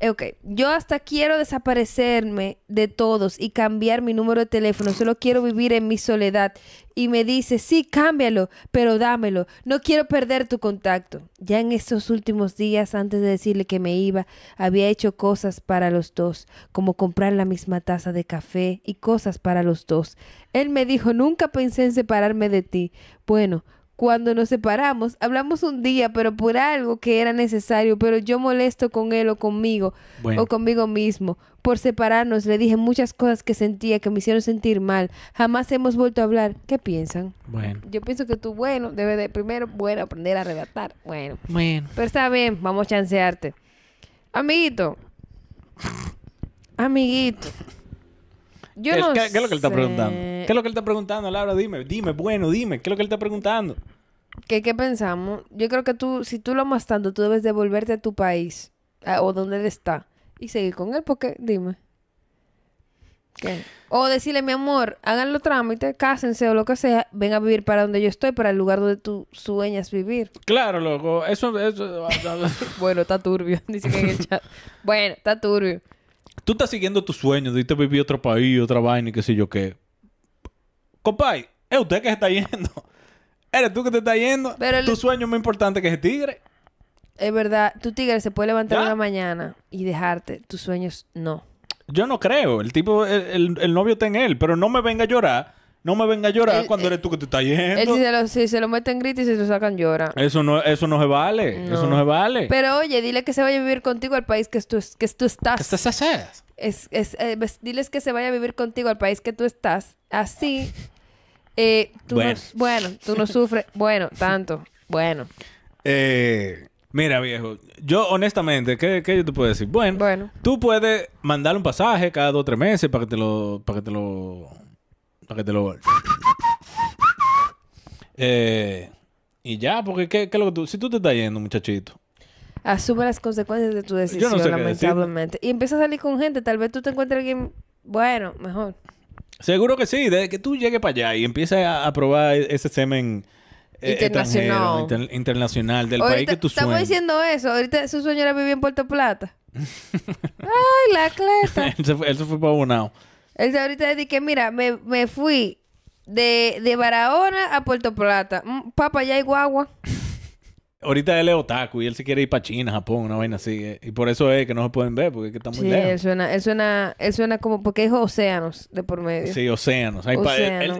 Eh, ok. Yo hasta quiero desaparecerme de todos y cambiar mi número de teléfono. Solo quiero vivir en mi soledad y me dice, sí, cámbialo, pero dámelo, no quiero perder tu contacto. Ya en esos últimos días, antes de decirle que me iba, había hecho cosas para los dos, como comprar la misma taza de café y cosas para los dos. Él me dijo, nunca pensé en separarme de ti. Bueno, cuando nos separamos, hablamos un día, pero por algo que era necesario, pero yo molesto con él o conmigo o conmigo mismo. Por separarnos le dije muchas cosas que sentía, que me hicieron sentir mal. Jamás hemos vuelto a hablar. ¿Qué piensan? Bueno. Yo pienso que tú, bueno, debe de primero, bueno, aprender a arrebatar. Bueno. Bueno. Pero está bien, vamos a chancearte. Amiguito. Amiguito. ¿Qué, es lo que él está preguntando? ¿Qué es lo que él está preguntando, Laura? Dime, dime, bueno, dime, ¿qué es lo que él está preguntando? ¿Qué, pensamos? Yo creo que tú, si tú lo amas tanto, tú debes devolverte a tu país o donde él está y seguir con él, porque, dime. ¿Qué? O decirle, mi amor, hagan los trámites, cásense o lo que sea, ven a vivir para donde yo estoy, para el lugar donde tú sueñas vivir. Claro, loco. Eso. [laughs] bueno, está turbio. Dice [laughs] que en el Bueno, está turbio tú estás siguiendo tus sueños, de vivir otro país, otra vaina y qué sé yo qué. copay, es usted que se está yendo. [laughs] Eres tú que te está yendo. Pero Tu sueño es más importante que ese tigre. Es verdad, tu tigre se puede levantar una mañana y dejarte. Tus sueños no. Yo no creo. El tipo, el, el novio está en él, pero no me venga a llorar no me venga a llorar cuando eh, eres tú que te estás yendo. si se lo, si se lo meten gritos y se lo sacan llora. Eso no, eso no se vale. Eso no se vale. Pero oye, dile que se vaya a vivir contigo al país que tú, que tú estás. ¿Qué estás haciendo? Es, es, eh, diles que se vaya a vivir contigo al país que tú estás. Así. [laughs] Eh, bueno. bueno, tú no sufres. [laughs] bueno, tanto. Bueno. mira, viejo. Yo, honestamente, ¿qué, ¿qué, yo te puedo decir? Bueno, bueno, tú puedes mandar un pasaje cada dos o tres meses para que te lo... Para que te lo para que te lo eh, y ya, porque si tú te estás yendo, muchachito. Asume las consecuencias de tu decisión, lamentablemente. Y empieza a salir con gente, tal vez tú te encuentres alguien bueno, mejor. Seguro que sí, desde que tú llegues para allá y empieces a, probar e, ese semen eh, internacional, del país que tú sueñas. Estamos diciendo eso, ahorita su sueño era vivir en Puerto Plata. [laughs] Ay, la cleta. [laughs] él, fue, para Bonao. Él ahorita dice que, mira, me, fui de, Barahona a Puerto Plata. Mm, papá, ya hay guagua. [laughs] Ahorita él es otaku y él se quiere ir para China, Japón, una vaina así. Eh, y por eso es que no se pueden ver, porque está muy lejos. Sí, él suena, suena, suena como... Porque es océanos de por medio. Sí, océanos. él,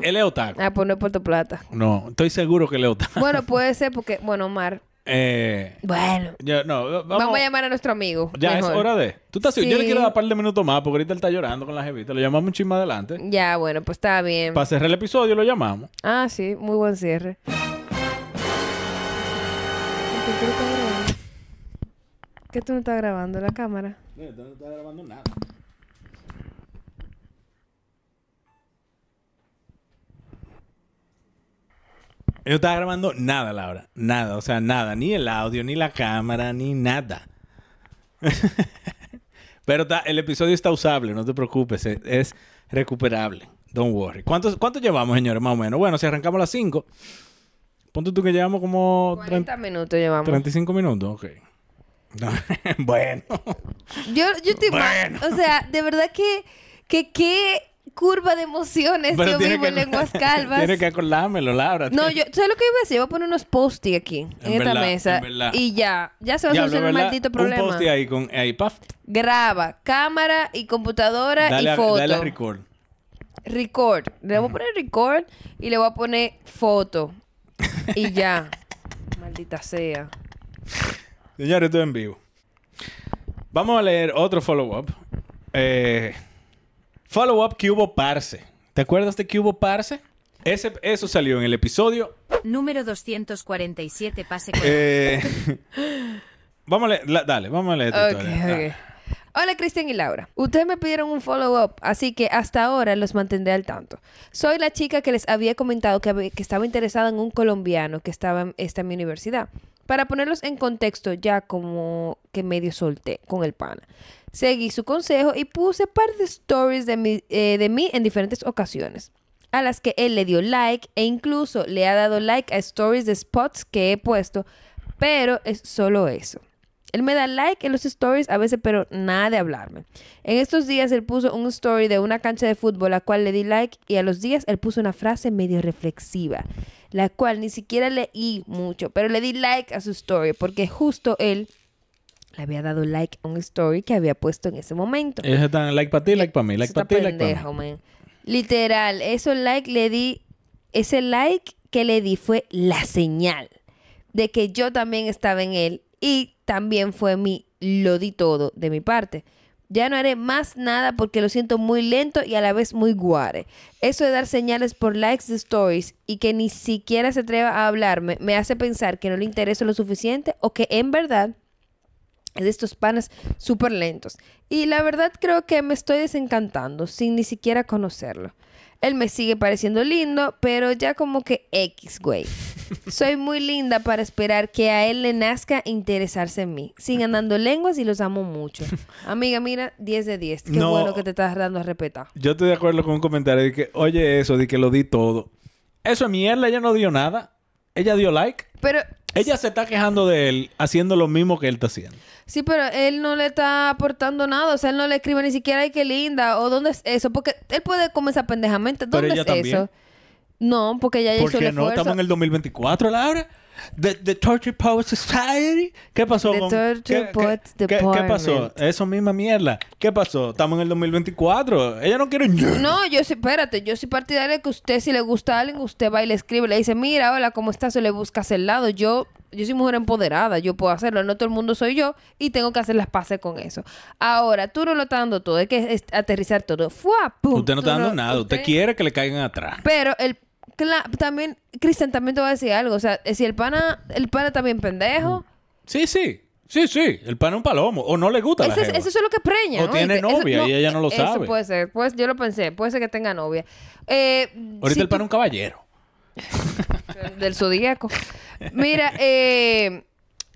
es otaku. Ah, pues no es Puerto Plata. No, estoy seguro que es otaku. Bueno, [laughs] puede ser porque... Bueno, mar. Eh, bueno. vamos, a llamar a nuestro amigo. Ya es hora de. ¿Tú estás, Yo le quiero dar un par de minutos más porque ahorita él está llorando con la jevita. Lo llamamos un chisme adelante. Ya, bueno, pues está bien. Para cerrar el episodio lo llamamos. Ah, sí, muy buen cierre. ¿Qué tú no estás grabando? ¿La cámara? No, no estás grabando nada. Yo no estaba grabando nada, Laura. Nada, o sea, nada. Ni el audio, ni la cámara, ni nada. [laughs] Pero el episodio está usable, no te preocupes. E, es, recuperable. Don't worry. ¿Cuántos, ¿Cuánto llevamos, señores, más o menos? Bueno, si arrancamos las 5. Ponte tú que llevamos como... 40 minutos llevamos. 35 minutos, ok. [laughs] bueno. Yo, yo bueno. O sea, de verdad que... Que qué curva de emociones yo vivo en Lenguas [laughs] Calvas. Tiene que acordármelo, Laura. No, yo, ¿sabes lo que iba a decir? Voy a poner unos post aquí en, esta mesa. y ya, ya se va a solucionar el maldito problema. Un post ahí con ahí, Graba, cámara y computadora y foto. Dale record. Record. Le voy a poner record y le voy a poner foto. y [laughs] ya. Maldita sea. Señores, estoy en vivo. Vamos a leer otro follow-up. Eh, Follow-up que hubo Parse. ¿Te acuerdas de que hubo Parse? Ese, eso salió en el episodio. Número 247, pase con... eh, [laughs] Vamos a dale, vamos a leer. Hola Cristian y Laura. Ustedes me pidieron un follow-up, así que hasta ahora los mantendré al tanto. Soy la chica que les había comentado que, estaba interesada en un colombiano que estaba en, está en mi universidad. Para ponerlos en contexto, ya como que medio solté con el pana. Seguí su consejo y puse par de stories de mí, eh, de mí en diferentes ocasiones, a las que él le dio like e incluso le ha dado like a stories de spots que he puesto, pero es solo eso. Él me da like en los stories a veces, pero nada de hablarme. En estos días él puso un story de una cancha de fútbol, la cual le di like, y a los días él puso una frase medio reflexiva, la cual ni siquiera leí mucho, pero le di like a su story, porque justo él le había dado like a un story que había puesto en ese momento. Ellos están like para ti, like para mí, like para ti, like para Literal, eso like le di, ese like que le di fue la señal de que yo también estaba en él y también fue mi lo di todo de mi parte. Ya no haré más nada porque lo siento muy lento y a la vez muy guare. Eso de dar señales por likes de stories y que ni siquiera se atreva a hablarme me hace pensar que no le intereso lo suficiente o que en verdad de estos panes súper lentos. Y la verdad creo que me estoy desencantando sin ni siquiera conocerlo. Él me sigue pareciendo lindo, pero ya como que X, güey. [laughs] Soy muy linda para esperar que a él le nazca interesarse en mí. Sigan [laughs] andando lenguas y los amo mucho. Amiga, mira, 10 de 10. Qué bueno que te estás dando a respetar. Yo estoy de acuerdo con un comentario de que, oye, eso, de que lo di todo. Eso es mierda, ella no dio nada. Ella dio like. Pero. Ella se está quejando de él haciendo lo mismo que él está haciendo. Sí, pero él no le está aportando nada. O sea, él no le escribe ni siquiera, ay, qué linda. O dónde es eso. Porque él puede comenzar pendejamente. ¿Dónde es eso? No, porque ya hizo el no? Estamos en el 2024, Laura. The, Torture Poet Society. ¿Qué pasó? The Torture ¿Qué, power qué, qué pasó? Eso misma mierda. ¿Qué pasó? Estamos en el 2024. Ella no quiere... No, yo sí... Espérate. Yo soy partidaria que usted, si le gusta alguien, usted va y le escribe. Le dice, mira, hola, ¿cómo estás? O le buscas el lado. Yo yo soy mujer empoderada, yo puedo hacerlo, no todo el mundo soy yo y tengo que hacer las paces con eso. Ahora, tú no lo estás dando todo, hay que aterrizar todo. ¡Fua! Usted no está dando nada, usted... quiere que le caigan atrás. Pero el también, Cristian también te va a decir algo, o sea, eh, si el pana, el pana también pendejo. Mm. Sí, sí. Sí, sí, el pana es un palomo. O no le gusta la Eso es lo que preña. O tiene novia y ella no lo eso sabe. puede ser. Pues, yo lo pensé. Puede ser que tenga novia. Eh, Ahorita el pana es un caballero. [laughs] del zodíaco. Mira, eh,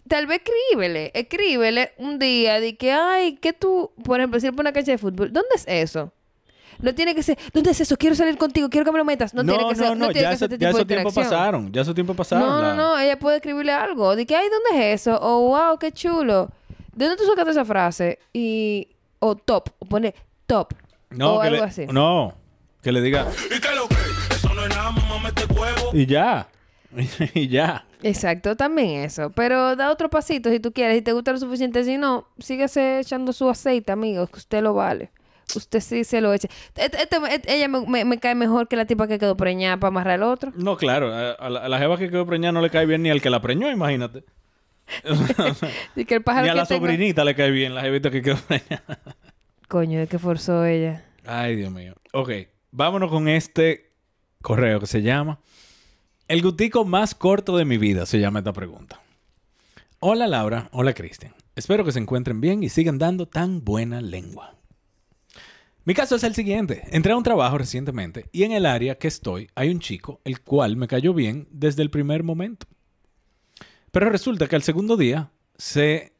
tal vez escríbele, escríbele un día de que, ay, que tú, por ejemplo, si él pone una cancha de fútbol, ¿dónde es eso? No tiene que ser, ¿dónde es eso? Quiero salir contigo, quiero que me lo metas. No, tiene que ser, no, ya, esos tiempos pasaron, ya esos tiempos pasaron. No, no, no, ella puede escribirle algo, de que, ay, ¿dónde es eso? O, wow, qué chulo. ¿De dónde tú sacaste esa frase? Y, o top, o pone top. No, o algo así. No, que le diga. Y ya. [laughs] y ya. Exacto, también eso. Pero da otro pasito si tú quieres, si te gusta lo suficiente. Si no, síguese echando su aceite, amigo que usted lo vale. Usted sí se lo eche e-, este, e-, ella me, cae mejor que la tipa que quedó preñada para amarrar al otro. No, claro. A, la, jeva que quedó preñada no le cae bien ni al que la preñó, imagínate. y [laughs] ni a la sobrinita le cae bien la jevita que quedó preñada. Coño, de que forzó ella. Ay, Dios mío. Ok, vámonos con este correo que se llama... El gutico más corto de mi vida se llama esta pregunta. Hola Laura, hola Cristian. Espero que se encuentren bien y sigan dando tan buena lengua. Mi caso es el siguiente. Entré a un trabajo recientemente y en el área que estoy hay un chico el cual me cayó bien desde el primer momento. Pero resulta que al segundo día se...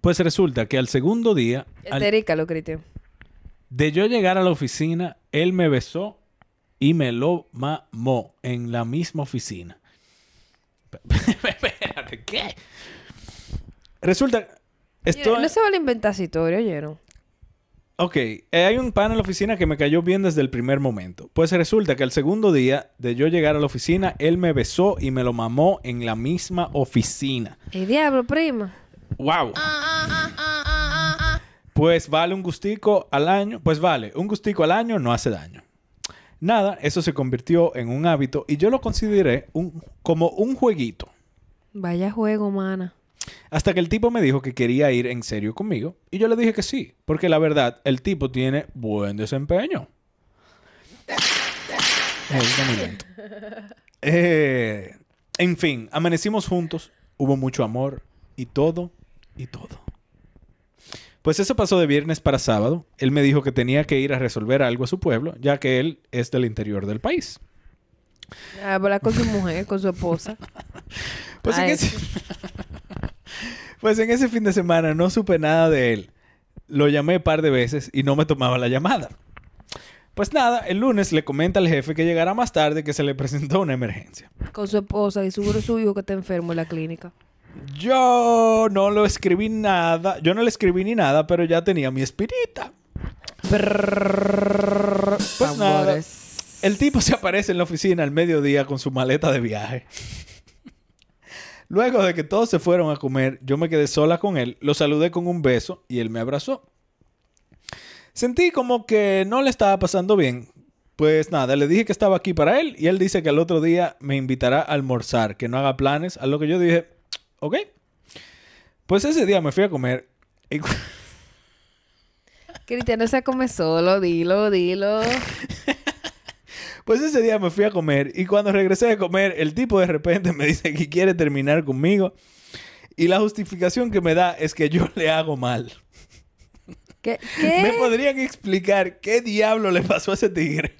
Pues resulta que al segundo día... lo Cristian. De yo llegar a la oficina, él me besó y me lo mamó en la misma oficina. [laughs] ¿qué? Resulta. Esto... No se vale inventar historia, ¿oyeron? Ok, eh, hay un pan en la oficina que me cayó bien desde el primer momento. Pues resulta que el segundo día de yo llegar a la oficina, él me besó y me lo mamó en la misma oficina. ¡El diablo, prima! ¡Wow! Ah, ah, ah, pues vale un gustico al año. Pues vale, un gustico al año no hace daño. Nada, eso se convirtió en un hábito y yo lo consideré un, como un jueguito. Vaya juego, mana. Hasta que el tipo me dijo que quería ir en serio conmigo y yo le dije que sí, porque la verdad, el tipo tiene buen desempeño. [laughs] Eh, en fin, amanecimos juntos, hubo mucho amor y todo, y todo. Pues eso pasó de viernes para sábado. Él me dijo que tenía que ir a resolver algo a su pueblo, ya que él es del interior del país. Ah, Hablar con su mujer, con su esposa. [laughs] pues, en ese... [laughs] pues en ese fin de semana no supe nada de él. Lo llamé un par de veces y no me tomaba la llamada. Pues nada, el lunes le comenta al jefe que llegará más tarde que se le [laughs] presentó una emergencia. Con su esposa y seguro su hijo que está enfermo en la clínica. Yo no lo escribí nada, yo no le escribí ni nada, pero ya tenía mi espirita. Pues nada. El tipo se aparece en la oficina al mediodía con su maleta de viaje. Luego de que todos se fueron a comer, yo me quedé sola con él, lo saludé con un beso y él me abrazó. Sentí como que no le estaba pasando bien. Pues nada, le dije que estaba aquí para él y él dice que al otro día me invitará a almorzar, que no haga planes, a lo que yo dije, ok. Pues ese día me fui a comer. Y... [laughs] no se come solo, dilo, dilo. [laughs] Pues ese día me fui a comer y cuando regresé a comer, el tipo de repente me dice que quiere terminar conmigo y la justificación que me da es que yo le hago mal. ¿Qué? [laughs] ¿Me podrían explicar qué diablo le pasó a ese tigre?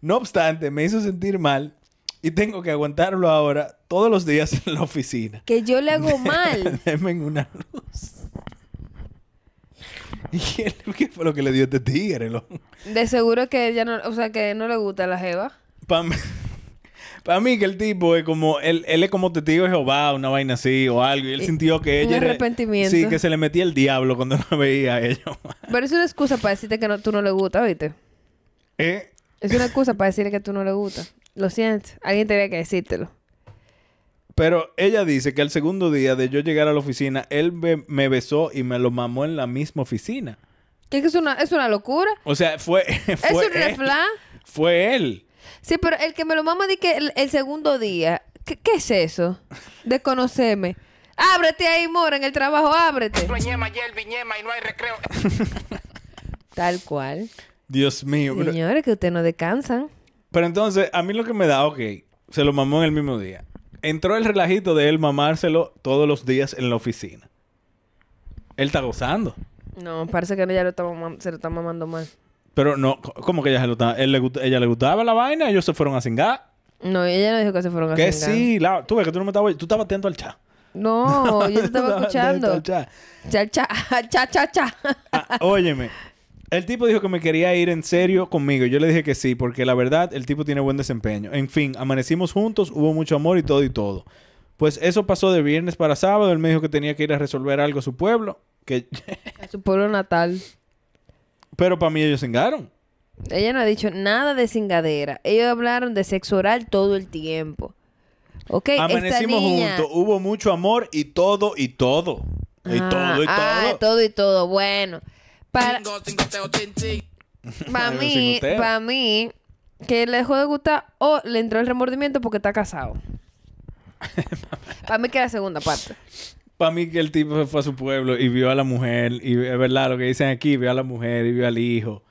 No obstante, me hizo sentir mal y tengo que aguantarlo ahora todos los días [laughs] en la oficina. Que yo le hago [laughs] mal. en una luz. [laughs] ¿Y qué fue lo que le dio este tigre? De seguro que ella no, o sea, que no le gusta la jeva. Para mí, que el tipo es como, él, él es como testigo de Jehová, una vaina así o algo. Y él sintió que ella... Un arrepentimiento. sí, que se le metía el diablo cuando no veía a ella. Pero es una excusa para decirte que no, tú no le gusta, ¿viste? Eh. Es una excusa para decirle que tú no le gustas. Lo siento, alguien tenía que decírtelo. Pero ella dice que el segundo día de yo llegar a la oficina, él me besó y me lo mamó en la misma oficina. ¿Qué es una, es una locura? O sea, fue. [laughs] fue es un Fue él. Sí, pero el que me lo mamó di que el, segundo día. ¿Qué, ¿Qué, es eso? De conocerme. Ábrete ahí, Mora, en el trabajo, ábrete. [laughs] Tal cual. Dios mío. Señores, que ustedes no descansan. Pero entonces, a mí lo que me da, ok, se lo mamó en el mismo día. Entró el relajito de él mamárselo todos los días en la oficina. Él está gozando. No, parece que ella lo está se lo está mamando mal. Pero no, ¿cómo que ella se lo está? Él le ella le gustaba la vaina, y ellos se fueron a cingar. No, ella no dijo que se fueron a cingar. Que sí, la tú ves que tú no me estabas... Tú estabas atento al chat. No, yo te [laughs] estaba escuchando. [laughs] Cha, cha, cha, cha, ah, cha. Óyeme, el tipo dijo que me quería ir en serio conmigo. Yo le dije que sí, porque la verdad, el tipo tiene buen desempeño. En fin, amanecimos juntos, hubo mucho amor y todo y todo. Pues eso pasó de viernes para sábado. Él me dijo que tenía que ir a resolver algo a su pueblo. Que... [laughs] a su pueblo natal. Pero para mí ellos cingaron. Ella no ha dicho nada de cingadera. Ellos hablaron de sexo oral todo el tiempo. Ok, Amanecimos juntos, hubo mucho amor y todo y todo. Y ah, todo y ah, todo. todo y todo. Bueno. Para, mí, para mí, que le dejó de gustar o le entró el remordimiento porque está casado. [laughs] para mí que la segunda parte. Para mí que el tipo se fue a su pueblo y vio a la mujer, y es verdad lo que dicen aquí, vio a la mujer y vio al hijo.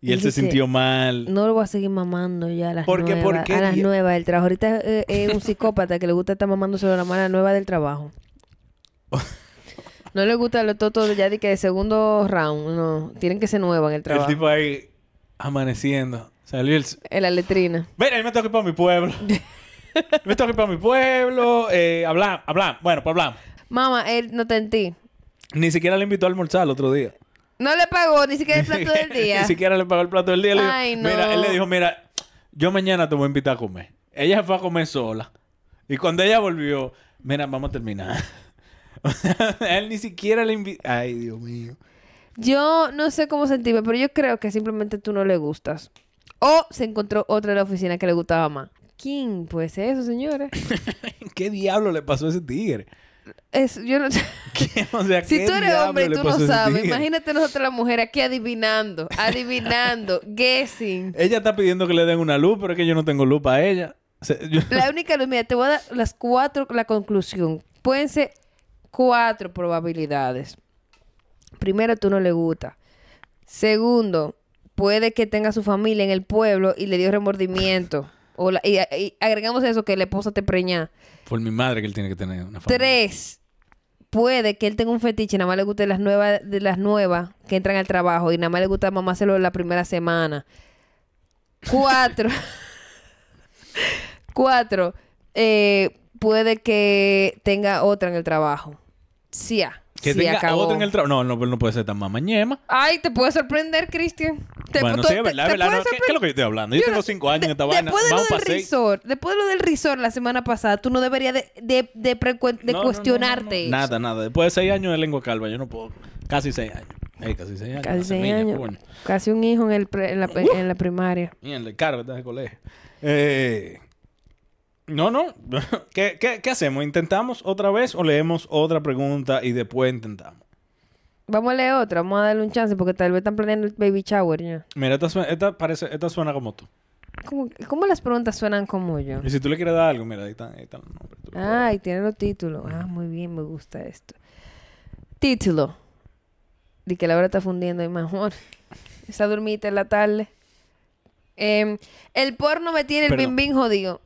Y, él se sintió mal. No lo voy a seguir mamando ya a las ¿Por qué, nuevas. A las del trabajo. Ahorita es un psicópata que le gusta estar mamando sobre la mano nueva del trabajo. [laughs] No le gusta lo totos ya de que de segundo round. No, tienen que ser nuevas en el trabajo. El tipo ahí amaneciendo. Salió el... En la letrina. Mira, él me toca ir para mi pueblo. [laughs] me toca ir para mi pueblo. Eh, habla hablamos, Bueno, pues hablamos. Mamá, él no te ti. Ni siquiera le invitó a almorzar el otro día. No le pagó ni siquiera el [laughs] plato del día. ni siquiera le pagó el plato del día. Mira, él le dijo, mira, yo mañana te voy a invitar a comer. Ella se fue a comer sola. Y cuando ella volvió, mira, vamos a terminar a [laughs] él ni siquiera le invita Ay, Dios mío. Yo no sé cómo sentirme, pero yo creo que simplemente tú no le gustas. O se encontró otra en la oficina que le gustaba más. ¿Quién pues eso, señores? [laughs] ¿Qué diablo le pasó a ese tigre? Es, yo no... [laughs] si tú eres hombre tú no sabes, imagínate nosotros la mujer aquí adivinando, adivinando, guessing. Ella está pidiendo que le den una luz, pero es que yo no tengo luz para ella. La única luz, mira, te voy a dar las cuatro, la conclusión. Pueden ser cuatro probabilidades. Primero, tú no le gusta. Segundo, puede que tenga su familia en el pueblo y le dio remordimiento. O y, agregamos eso, que la esposa te preña. Por mi madre que él tiene que tener una familia. Tres, puede que él tenga un fetiche, nada más le guste las nuevas, de las nuevas que entran al trabajo y nada más le gusta mamá en la primera semana. Cuatro. [laughs] cuatro. Eh, puede que tenga otra en el trabajo. Sí, ya. Que tenga otra en el trabajo. No, no, puede ser tan mamañema. Ay, te puede sorprender, Cristian. Bueno, sí, es verdad, es verdad. ¿qué, es lo que yo estoy hablando? Yo, tengo cinco años en esta vaina. Después de lo del risor. después de lo del resort la semana pasada, tú no deberías de, de, de, cuestionarte. eso. nada, nada. Después de seis años de lengua calva, yo no puedo. Casi seis años. casi seis años. Casi seis años. Casi un hijo en, el pre, en, la, uh, en la primaria. el colegio. Eh... No, no. [laughs] ¿Qué, hacemos? ¿Intentamos otra vez o leemos otra pregunta y después intentamos? Vamos a leer otra, vamos a darle un chance porque tal vez están planeando el baby shower ya. Mira, esta, suena, esta parece, esta suena como tú. ¿Cómo, las preguntas suenan como yo? Y si tú le quieres dar algo, mira, ahí están, ahí está Ah, y tiene los títulos. Ah, muy bien, me gusta esto. Título. De que la hora está fundiendo y mejor. [laughs] Está durmita en la tarde. Em, el porno me tiene el bim bim jodido.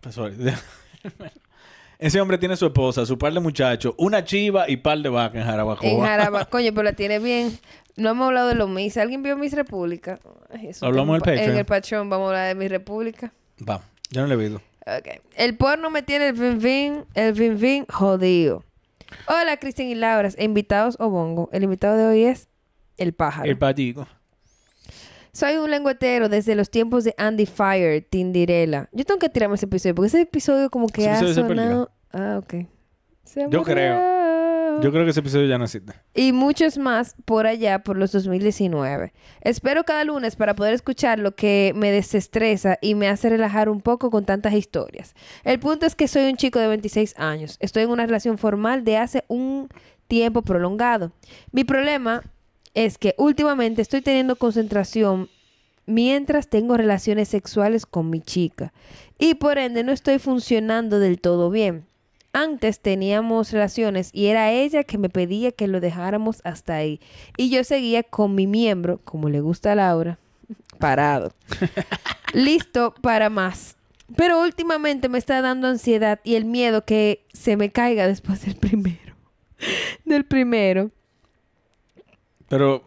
Pues, [laughs] ese hombre tiene su esposa, su par de muchachos, una chiva y par de vacas en Jarabacoa. En Jarabacoa, coño, pero la tiene bien. No hemos hablado de lo mismo ¿Alguien vio Miss República? Hablamos del el En el pachón, vamos a hablar de Miss República. Va, ya no le he visto. Okay. El porno me tiene el fin fin, el fin fin jodido. Hola, Cristian y Laura, invitados o bongo. El invitado de hoy es el pájaro. El patico. Soy un lenguatero desde los tiempos de Andy Fire, Tindirela. Yo tengo que tirarme ese episodio, porque ese episodio como que ha sonado... Ah, ok. Yo creo. Yo creo que ese episodio ya no existe. Y muchos más por allá, por los 2019. Espero cada lunes para poder escuchar lo que me desestresa y me hace relajar un poco con tantas historias. El punto es que soy un chico de 26 años. Estoy en una relación formal de hace un tiempo prolongado. Mi problema es que últimamente estoy teniendo concentración mientras tengo relaciones sexuales con mi chica y por ende no estoy funcionando del todo bien. Antes teníamos relaciones y era ella que me pedía que lo dejáramos hasta ahí y yo seguía con mi miembro, como le gusta a Laura, [laughs] parado. [laughs] Listo para más. Pero últimamente me está dando ansiedad y el miedo que se me caiga después del primero. [laughs] del primero. Pero.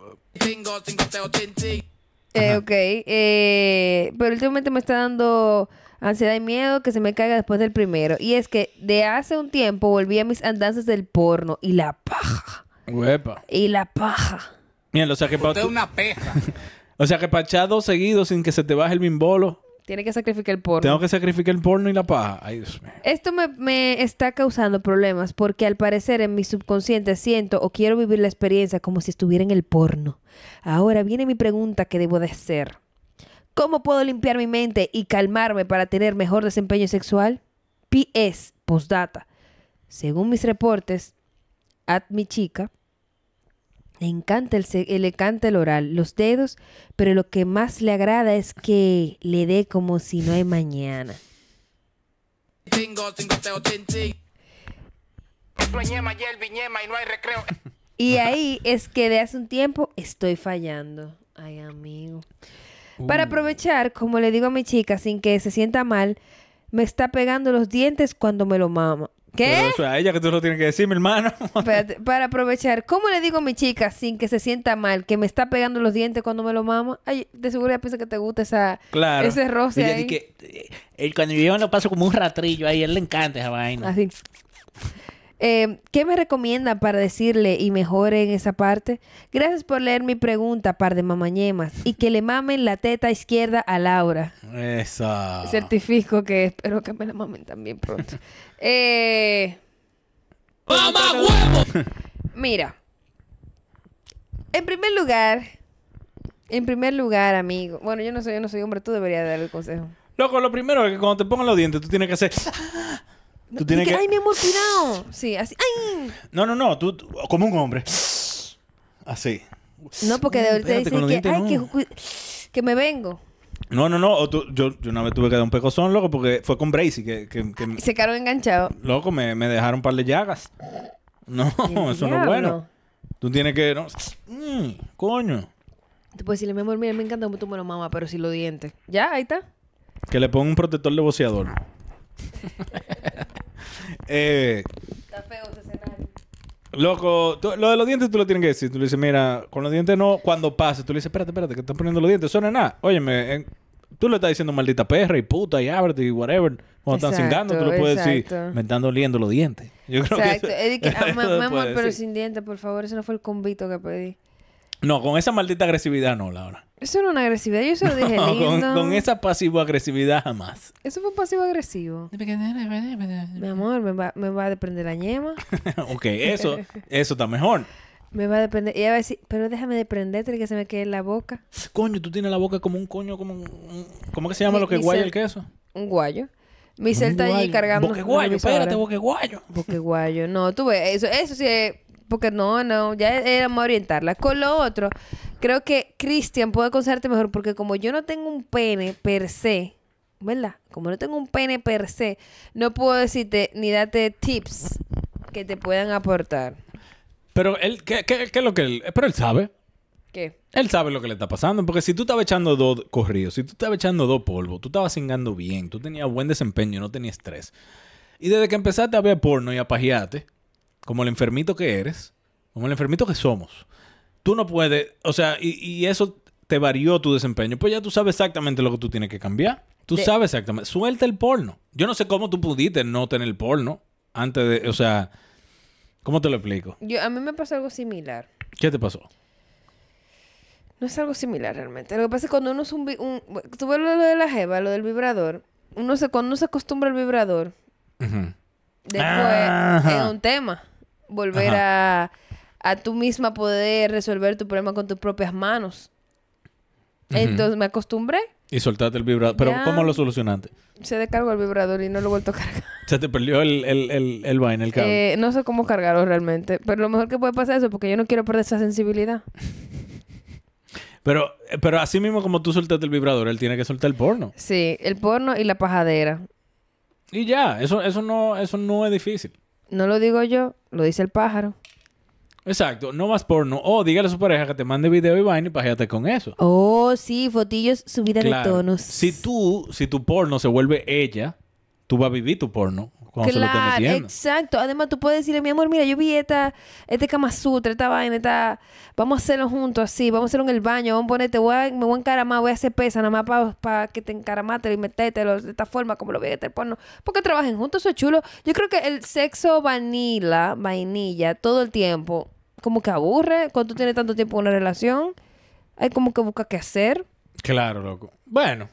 Eh, ok. Eh, pero últimamente me está dando ansiedad y miedo que se me caiga después del primero. Y es que de hace un tiempo volví a mis andanzas del porno y la paja. Y la paja. bien [laughs] o sea que. una peja. o sea que pachado seguido sin que se te baje el bimbolo. Tiene que sacrificar el porno. Tengo que sacrificar el porno y la paja. Esto me, está causando problemas porque al parecer en mi subconsciente siento o quiero vivir la experiencia como si estuviera en el porno. Ahora viene mi pregunta que debo de hacer. ¿Cómo puedo limpiar mi mente y calmarme para tener mejor desempeño sexual? PS, postdata. Según mis reportes, at mi chica, eh, le encanta el, oral, los dedos, pero lo que más le agrada es que le dé como si no hay mañana. Y ahí es que de hace un tiempo estoy fallando. Ay, amigo. Para uh. aprovechar, como le digo a mi chica, sin que se sienta mal, me está pegando los dientes cuando me lo mama. ¿Qué? eso a ella que tú lo tienes que decir, mi hermano. [laughs] Espérate, para aprovechar, ¿cómo le digo a mi chica sin que se sienta mal que me está pegando los dientes cuando me lo mamo? Ay, de seguridad piensa que te gusta esa, ese roce y ahí. Que, eh, el cuando yo lo paso como un ratrillo ahí, él le encanta esa vaina. Así. Em, ¿Qué me recomiendan para decirle y mejore en esa parte? Gracias por leer mi pregunta, par de mamañemas. Y que le mamen la teta izquierda a Laura. Certifico que espero que me la mamen también pronto. [laughs] eh, ¡Mamá huevo! Mira. En primer lugar, en primer lugar, amigo. Bueno, yo no soy, yo no soy hombre, tú deberías dar el consejo. Loco, lo primero es que cuando te pongan los dientes, tú tienes que hacer. Tú tienes que, ¡Ay, mi amor, cuidado! Sí, así. ¡Ay! No, no, no. Tú, como un hombre. Así. No, porque de ahorita dicen que, que, que me vengo. No, no, no. o tú- yo, yo una vez tuve que dar un pecozón, loco, porque fue con Bracy que, que- ah, se quedaron enganchados. loco, me, me dejaron un par de llagas. No, [laughs] eso no es bueno. Tú tienes que... No, mm, coño. Tú puedes decirle, mi amor, mira, me encanta mucho, tú me lo mamas, pero si los dientes. Ya, ahí está. Que le ponga un protector de boceador. [laughs] Eh, Está feo Loco, lo de los dientes tú lo tienes que decir. Tú le dices, mira, con los dientes no, cuando pase. Tú le dices, espérate, espérate, que te están poniendo los dientes. Suena nada. Óyeme, tú le estás diciendo maldita perra y puta y ábrete y whatever. Cuando están cingando, tú le puedes decir, me están doliendo los dientes. Yo creo Exacto. que. [laughs] Es ah, pero sin dientes, por favor. Ese no fue el convito que pedí. No, con esa maldita agresividad no, Laura. Eso era una agresividad. Yo se lo dije lindo. Con, con, esa pasivo-agresividad jamás. Eso fue pasivo-agresivo. [laughs] Mi amor, me va, me va, a deprender la yema. [laughs] ok, eso, eso está mejor. Me va a depender. Ella va a decir, pero déjame deprenderte que se me quede la boca. Coño, tú tienes la boca como un coño, como un... ¿Cómo que se llama lo que guayo el queso? Un guayo. Mi está ahí cargando... Boque guayo, espérate, boque guayo. Boque guayo. No, tú ves, eso, eso sí es porque no, no, ya era más orientarla. Con lo otro, creo que Cristian puede aconsejarte mejor porque como yo no tengo un pene per se, ¿verdad? Como no tengo un pene per se, no puedo decirte ni darte tips que te puedan aportar. Pero él, ¿qué, qué, qué es lo que él? Pero él sabe. ¿Qué? Él sabe lo que le está pasando, porque si tú estabas echando dos corridos, si tú estabas echando dos polvos, tú estabas cingando bien, tú tenías buen desempeño, no tenías estrés. Y desde que empezaste a ver porno y a pajearte, como el enfermito que eres, como el enfermito que somos, tú no puedes, o sea, y, eso te varió tu desempeño, pues ya tú sabes exactamente lo que tú tienes que cambiar. Tú sabes exactamente. Suelta el porno. Yo no sé cómo tú pudiste no tener el porno antes de, o sea, ¿cómo te lo explico? Yo, a mí me pasó algo similar. ¿Qué te pasó? No es algo similar realmente. Lo que pasa es cuando uno es un... un lo de la jeva, lo del vibrador. Uno se, cuando uno se acostumbra al vibrador, después es un tema volver a, a, tú misma poder resolver tu problema con tus propias manos. Entonces me acostumbré. Y soltaste el vibrador. ¿Pero cómo lo solucionaste? Se descargó el vibrador y no lo he vuelto a cargar. [laughs] ¿Se te perdió el, el, el, el el eh, cable? no sé cómo cargarlo realmente. Pero lo mejor que puede pasar es eso, porque yo no quiero perder esa sensibilidad. [laughs] Pero, pero así mismo como tú soltaste el vibrador, él tiene que soltar el porno. Sí, el porno y la pajadera. Y ya, eso, eso, no, eso no es difícil. No lo digo yo, lo dice el pájaro. Exacto, no más porno. O oh, dígale a su pareja que te mande video y vaina y pajeate con eso. Oh, sí, fotillos, subida de tonos. Si tú, si tu porno se vuelve ella, tú vas a vivir tu porno claro, Exacto. Además, tú puedes decirle, mi amor, mira, yo vi esta, este Sutra, esta vaina, esta. Vamos a hacerlo juntos así, vamos a hacerlo en el baño, vamos a ponerte, me voy a encaramar, voy a hacer pesa, nada más para que te encaramate y metételo de esta forma, como lo voy este a Porque trabajen juntos, eso es chulo. Yo creo que el sexo vanilla, vainilla, todo el tiempo, como que aburre. Cuando tú tienes tanto tiempo en una relación, hay como que busca qué hacer. Claro, loco. Bueno.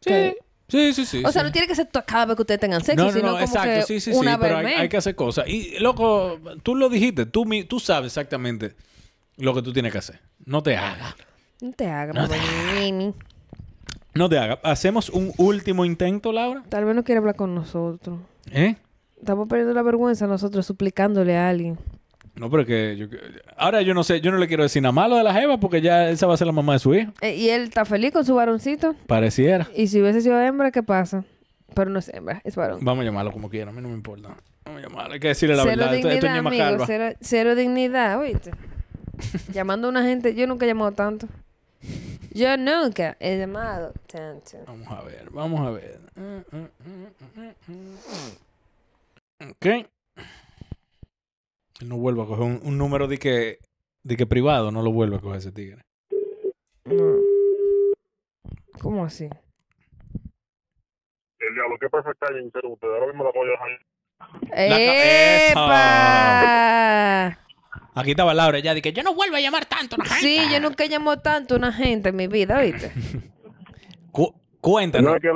Sí. Sí, sí, sí. O sea, no tiene que ser cada vez que ustedes tengan sexo, no, no, no, exacto. sí, sí, sí, pero hay, que hacer cosas. Y, loco, tú lo dijiste. Tú, tú sabes exactamente lo que tú tienes que hacer. No te hagas. No te hagas, no, haga. no te hagas. ¿Hacemos un último intento, Laura? Tal vez no quiere hablar con nosotros. ¿Eh? Estamos perdiendo la vergüenza nosotros suplicándole a alguien. No, pero que yo, ahora yo no sé, yo no le quiero decir nada malo de la Jeva porque ya esa va a ser la mamá de su hijo. Eh, y él está feliz con su varoncito. Pareciera. Y si hubiese sido hembra, ¿qué pasa? Pero no es hembra, es varón. Vamos a llamarlo como quiera, a mí no me importa. Vamos a llamarlo, hay que decirle la cero verdad. Este, este dignidad, amigo, Cero, cero, dignidad, oíste. [laughs] Llamando a una gente, yo nunca he llamado tanto. Yo nunca he llamado tanto. Vamos a ver, vamos a ver. Mm, mm, mm, ok. No vuelvo a coger un, número de que, de que privado, no lo vuelvo a coger ese tigre. Mm. ¿Cómo así? El diablo, qué Ahora mismo la voy a ¡Epa! Aquí estaba Laura ya de que yo no vuelvo a llamar tanto a la gente. Sí, yo nunca llamo tanto a una gente en mi vida, ¿viste? [laughs] Cuéntanos. No, que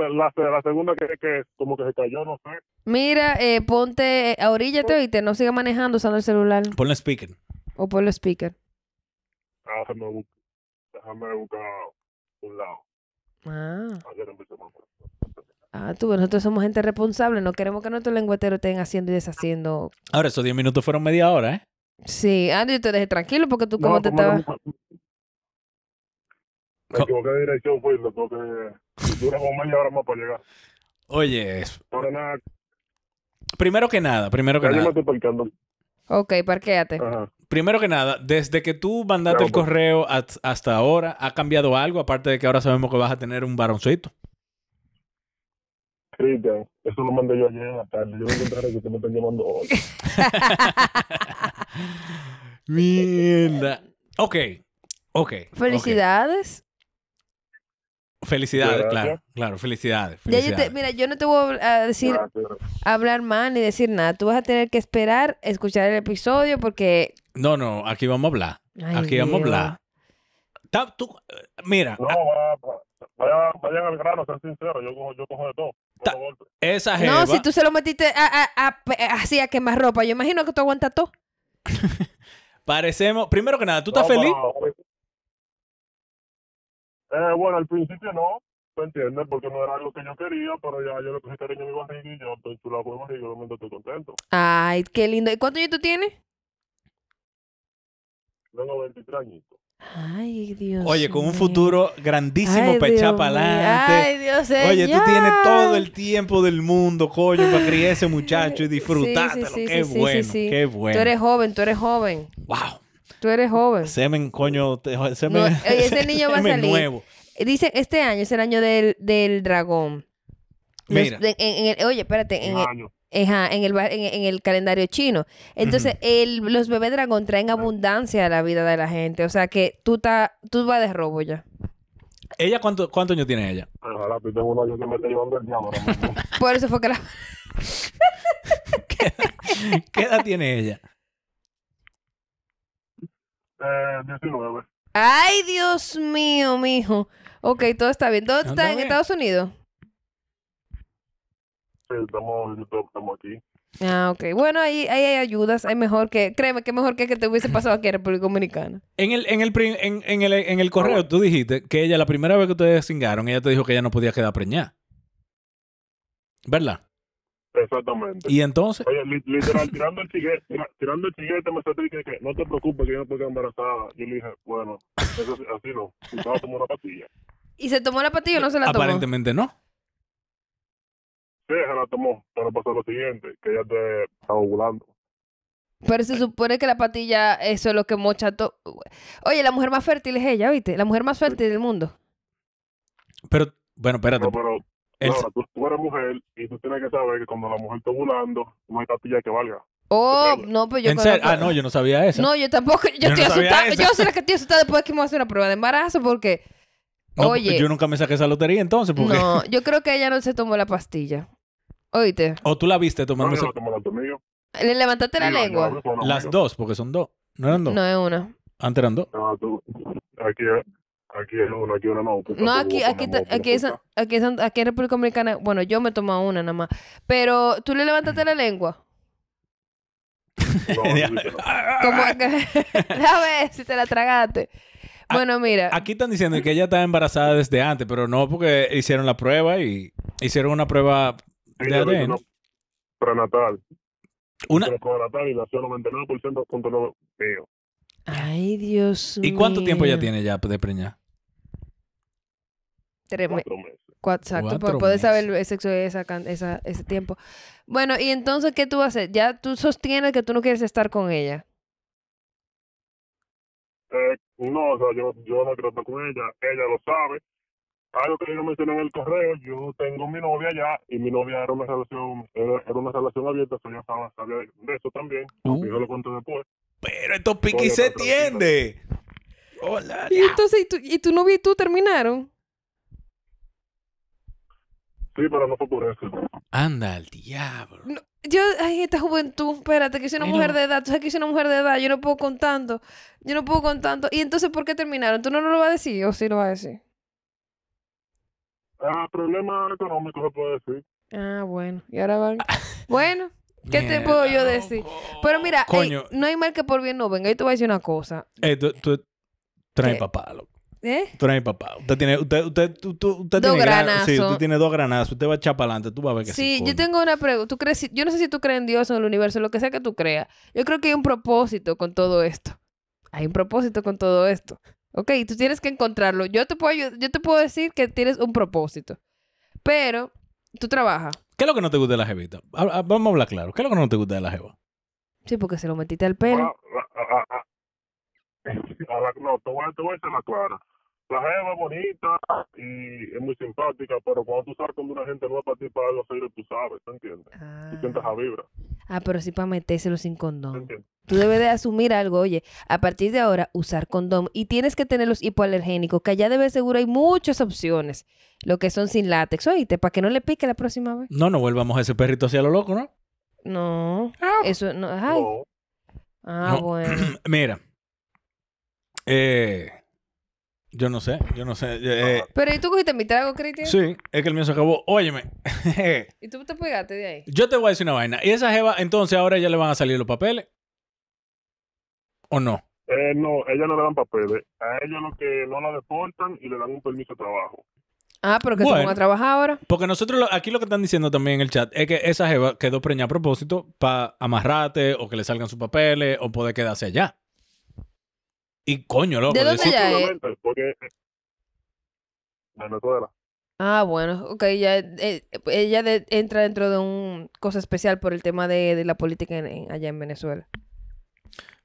la, segunda que, que, como que se cayó, no sé. Mira, eh, ponte, eh, y te no siga manejando usando el celular. Ponle speaker. O ponle speaker. Ah, déjame, buscar, un lado. Ah. Ah, ah, tú, nosotros somos gente responsable, no queremos que nuestro lengueteros estén haciendo y deshaciendo. Ahora, esos 10 minutos fueron media hora, ¿eh? Sí, Andy, yo te dejé tranquilo porque tú como te estabas... Me equivoqué de dirección, fue, porque... Oye, eso primero que nada, primero que nada yo me nada. estoy parqueando. Ok, parquéate. Primero que nada, desde que tú mandaste el correo hasta ahora, ¿ha cambiado algo? Aparte de que ahora sabemos que vas a tener un varoncito. Cristian, eso lo mandé yo ayer en la tarde. Yo me encontré que te me están llamando hoy. [laughs] Mierda. Ok. ok. Felicidades. Felicidades, claro, claro, felicidades. mira, yo no te voy a decir, ah, hablar mal ni decir nada. Tú vas a tener que esperar, escuchar el episodio porque... No, no, aquí vamos a hablar. aquí vamos a hablar. mira. No, vaya vayan, al grano, ser sincero. Yo cojo, yo cojo de todo. esa jeva... No, si tú se lo metiste a, a, así a quemar ropa, yo imagino que tú aguantas todo. [laughs] Parecemos, primero que nada, ¿tú estás feliz? Eh, bueno, al principio no, te entiendes? Porque no era lo que yo quería, pero ya yo le puse cariño a mi barriga y yo estoy chulado por y yo y momento estoy contento. Ay, qué lindo. ¿Y cuánto años tú tienes? Tengo 23 añitos. Ay, Dios. Oye, con un futuro grandísimo para echar para adelante. Ay, Dios. Eh, Oye, tú tienes todo el tiempo del mundo, coño, para criar ese muchacho y disfrutártelo. qué bueno, qué bueno. Tú eres joven, tú eres joven. Wow. Tú eres joven. Semen, coño. Te, semen, eh, ese [laughs] niño va a salir. Nuevo. Dice, este año es el año del, del dragón. Mira. oye, espérate. En el, Ajá, en el, en, el calendario chino. Entonces, el, los bebés dragón traen abundancia a la vida de la gente. O sea que tú, ta, tú vas de robo ya. ¿Ella cuánto, cuántos años tiene ella? tengo año que me estoy llevando el diablo. Por eso fue que la... [laughs] ¿Qué edad tiene ella? 19. Eh, este Ay, Dios mío, mijo. Ok, todo está bien. ¿Dónde está en Estados Unidos? estamos, aquí. Ah, ok. Bueno, ahí, ahí hay ayudas. Hay mejor que... Créeme que mejor que, que te hubiese pasado aquí en República Dominicana. En el, en el, en, el, en el correo tú dijiste que ella, la primera vez que ustedes cingaron, ella te dijo que ella no podía quedar preñada. ¿Verdad? Exactamente. Y entonces. Oye, literal, tirando el chiquete, tirando el chiquete, me sentí que, no te preocupes que yo no estoy embarazada. Yo le dije, bueno, eso, así no. Y estaba tomando una pastilla. ¿Y se tomó la pastilla o no se la tomó? Aparentemente no. Sí, se la tomó, pero pasó lo siguiente, que ella te está ovulando. Pero se supone que la pastilla, eso es lo que mocha todo. Oye, la mujer más fértil es ella, ¿viste? La mujer más fértil del mundo. Pero, bueno, espérate. No, pero, no, este tú, eres mujer y tú tienes que saber que cuando la mujer está volando, no hay pastilla que valga. Oh, no, pues yo... Ah, no, yo no sabía eso. No, yo tampoco. Yo, estoy no asustada. Yo sé la que estoy asustada después que a hacer una prueba de embarazo porque... No, pues, Oye... Yo nunca me saqué esa lotería entonces. Porque... No, yo creo que ella no se tomó la pastilla. Oíste. O oh, tú la viste tomándose... no, Le levantaste la lengua. Las dos, porque son dos. No eran dos. No es una. Antes eran dos. No, ah, tú... Aquí, eh. Aquí es una, aquí una más. No, aquí, aquí, aquí, aquí, aquí en República Dominicana, bueno, yo me he una nada más. Pero, ¿tú le levantaste la lengua? [laughs] Como [laughs] ver si te la tragaste. Ah, bueno, mira. Aquí están diciendo que ella está embarazada desde antes, pero no porque hicieron la prueba y hicieron una prueba de ADN. Prenatal. Una. Prenatal y nació 99% mío. Ay, Dios ¿Y cuánto tiempo ya tiene ya de preñar? Tremendo. Cuatro meses. Exacto, Cuatro para poder saber ese, esa, esa, ese tiempo. Bueno, y entonces, ¿qué tú haces? Ya tú sostienes que tú no quieres estar con ella. Eh, no, o sea, yo, no quiero estar con ella, ella lo sabe. Algo que yo me mencioné en el correo, yo tengo mi novia ya, y mi novia era una relación, era, una relación abierta, eso ya estaba, sabía de eso también, yo uh. lo cuento después. Pero esto piquis se tiende. Hola. Y entonces, ¿y tu, ¿y tu novia y tú terminaron? Sí, pero no fue por eso. Anda, al diablo. yo, ay, esta juventud, espérate, que soy una mujer de edad, tú sabes que una mujer de edad, yo no puedo contando yo no puedo contando ¿Y entonces por qué terminaron? ¿Tú no lo vas a decir o sí lo vas a decir? Ah, problema económico se puede decir. Ah, bueno. Y ahora van. [laughs] bueno. ¿Qué te puedo yo decir? Pero mira, no hay mal que por bien no venga. Yo te voy a decir una cosa. Eh, tú, trae papá, loco. ¿Eh? Tú eres mi papá. Usted tiene, dos granadas, Sí, usted tiene dos granazos. Usted va a echar adelante. Tú vas a ver que Sí, sí yo tengo una pregunta. ¿Tú crees... Yo no sé si tú crees en Dios o en el universo, lo que sea que tú creas. Yo creo que hay un propósito con todo esto. Hay un propósito con todo esto. Ok, tú tienes que encontrarlo. Yo te puedo, yo te puedo decir que tienes un propósito. Pero tú trabajas. ¿Qué es lo que no te gusta de la jevita? Vamos a hablar claro. ¿Qué es lo que no te gusta de la jeva? Sí, porque se lo metiste al pelo no, te voy, a decir la clara. La jeva bonita y es muy simpática, pero cuando tú sabes cuando una gente no es para ti para los aires, tú sabes, ¿te entiendes? Tú ah. sientes la vibra. Ah, pero sí para metérselo sin condón. Tú debes de asumir algo, oye, a partir de ahora usar condón y tienes que tener los hipoalergénicos, que allá debe seguro hay muchas opciones, lo que son sin látex, oíste, para que no le pique la próxima vez. No, no vuelvamos a ese perrito hacia lo loco, ¿no? No, ah. eso no, Ah, [clears throat] bueno. Mira, eh, yo no sé, yo no sé. Eh. Pero ¿y tú cogiste mi trago, Cristian? Sí, es que el mío se acabó. Óyeme. ¿Y tú te pegaste de ahí? Yo te voy a decir una vaina. ¿Y esa jeva, entonces ahora ya le van a salir los papeles? ¿O no? Eh, no, ella no le dan papeles. A ella lo que no la deportan y le dan un permiso de trabajo. Ah, pero que se van a trabajar ahora. Porque nosotros, aquí lo que están diciendo también en el chat es que esa jeva quedó preñada a propósito para amarrarte o que le salgan sus papeles o poder quedarse allá. Y coño, loco. ¿De dónde ya es? Porque... Eh, ah, bueno, ok, ya, eh, ella entra dentro de un cosa especial por el tema de, la política allá en Venezuela.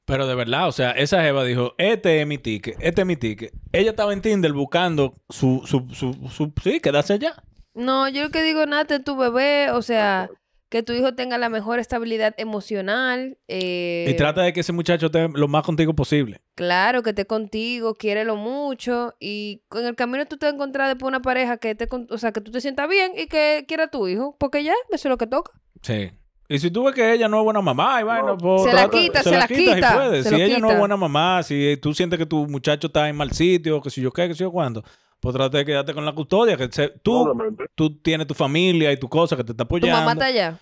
Pero de verdad, o sea, esa Jeva dijo, este es mi ticket, este es mi ticket. Ella estaba en Tinder buscando su, su, su, sí, quedarse allá. No, yo lo que digo, Nate, tu bebé, o sea, que tu hijo tenga la mejor estabilidad emocional. Eh, y trata de que ese muchacho esté lo más contigo posible. Claro, que esté contigo, lo mucho. Y en el camino tú te encontrar después una pareja que te, o sea, que tú te sientas bien y que quiera a tu hijo. Porque ya, eso es lo que toca. Sí. Y si tú ves que ella no es buena mamá, y bueno, pues, se, la quita, se, la, quita, si ella no es buena mamá, si tú sientes que tu muchacho está en mal sitio, que si yo qué, que si yo cuándo, pues trate de quedarte con la custodia, que tú, tienes tu familia y tu cosa que te está apoyando. ¿Tu mamá está allá?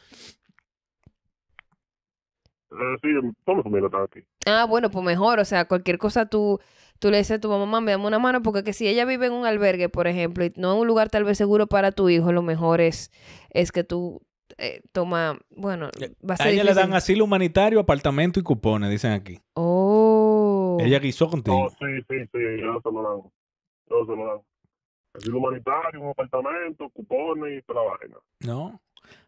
Eh, sí, toda familia está aquí. Ah, bueno, pues mejor. O sea, cualquier cosa tú, tú le dices a tu mamá, me dame una mano, porque si ella vive en un albergue, por ejemplo, y no en un lugar tal vez seguro para tu hijo, lo mejor es, es que tú eh, toma, bueno, eh, a ella le dan asilo humanitario, apartamento y cupones, dicen aquí. Oh. Ella guisó contigo. Oh, sí, sí, sí, yo lo asilo humanitario, un apartamento, cupones y toda la vaina. No.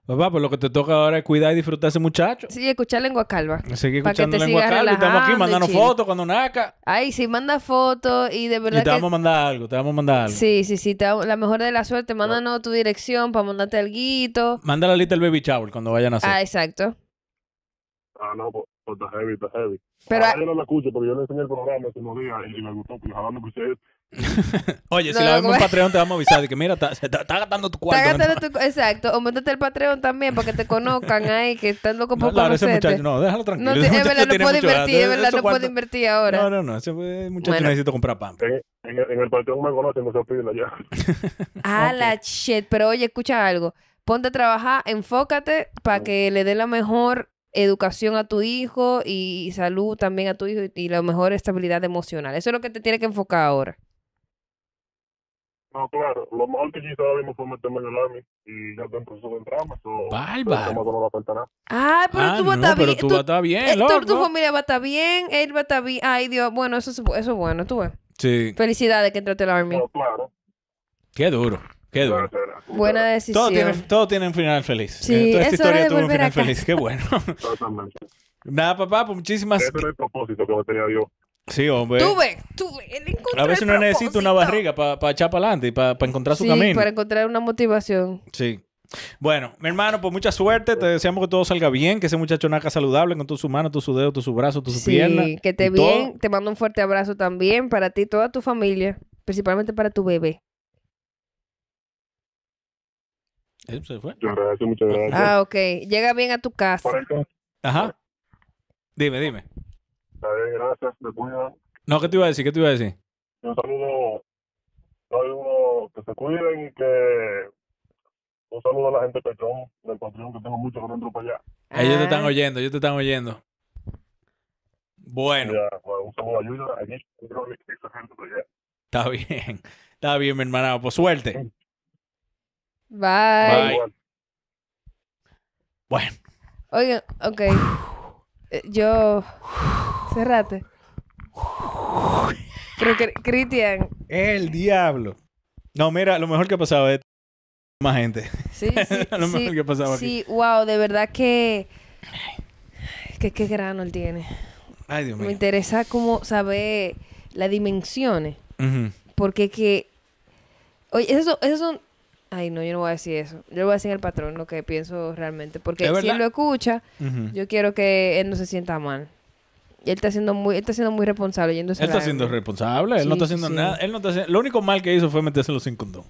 Papá, pues lo que te toca ahora es cuidar y disfrutar a ese muchacho. Sí, escuchar lengua calva. Seguir escuchando lengua calva. Estamos aquí mandando fotos cuando naca. Ay, sí, manda fotos y de verdad. Y te vamos a mandar algo, te vamos a mandar algo. Sí, sí, sí. La mejor de la suerte, mándanos tu dirección para mandarte algo. Manda la lista el baby shower cuando vayan a hacer. Ah, exacto. Ah, no, pues, pues está heavy, está heavy. Pero. yo no la escucho porque yo le enseñé el programa hace unos días y me gustó, porque ojalá no escuché [laughs] Oye, si la vemos en Patreon te vamos a avisar de que mira, está gastando tu cuarto. Exacto. O métete el Patreon también para que te conozcan [laughs] ahí, que están loco por no, claro, ese muchacho, no, déjalo tranquilo. No, es verdad, no puedo invertir, es verdad, no invertir ahora. No, no, no, ese muchacho necesita comprar pan. Eh, en, el Patreon me conocen, no se pila ya. [laughs] ah, la shit. Pero oye, escucha algo. Ponte a trabajar, enfócate para que le dé la mejor educación a tu hijo y salud también a tu hijo y la mejor estabilidad emocional. Eso es lo que te tiene que enfocar ahora. No, claro. Lo mejor que hice ahora mismo fue meterme en el Army y ya te empezó de entrarme. So, Bárbaro. No pero ah, tú, no, vas pero tú, vas a bien. Eh, Tu familia va a bien, él va a bien. Ay, Dios, bueno, eso es, eso bueno, tú ves. Sí. Felicidades que entraste al Army. claro. Qué duro. Qué duro. Buena decisión. Todo tiene, todo tiene un final feliz. Sí, eh, toda esta historia tuvo un final feliz. Qué bueno. Nada, papá, pues muchísimas gracias. propósito que me tenía Dios. Sí, hombre. Tuve, tuve. a veces uno necesita una barriga para echar para adelante y para encontrar su camino. Para encontrar una motivación. Sí. Bueno, mi hermano, pues mucha suerte. Te deseamos que todo salga bien, que ese muchacho naca saludable con tu su mano, tu su dedo, tu su brazo, tu su Sí, que te bien. Te mando un fuerte abrazo también para ti y toda tu familia, principalmente para tu bebé. se fue. Muchas gracias, muchas gracias. Ah, ok. Llega bien a tu casa. Ajá. Dime, dime gracias, te cuidan. No, ¿qué te iba a decir? ¿Qué te iba a decir? Un saludo, saludo que se cuiden y que un saludo a la gente que son del Patreon, que tengo mucho que no para allá. Ellos te están ah. oyendo, ellos te están oyendo. Bueno. un saludo a Yuya, aquí, esa gente para allá. Está bien, [laughs] está bien, mi hermana. Pues suerte. Bye. Bye. Bueno. Oigan, ok. Eh, yo. Cerrate. Pero Cristian. El diablo. No, mira, lo mejor que ha pasado es más gente. Sí, sí. [laughs] lo mejor que ha pasado aquí. Sí, wow, de verdad que. Que qué grano él tiene. Ay, Dios mío. Me interesa cómo sabe... las dimensiones. Porque que. Oye, eso esos son Ay, no, yo no voy a decir eso. Yo le voy a decir el patrón lo que pienso realmente. Porque si él lo escucha, yo quiero que él no se sienta mal. Y él está siendo muy, está siendo muy responsable Él está siendo responsable, él no está haciendo nada, él no está haciendo, lo único mal que hizo fue meterse los sin condón.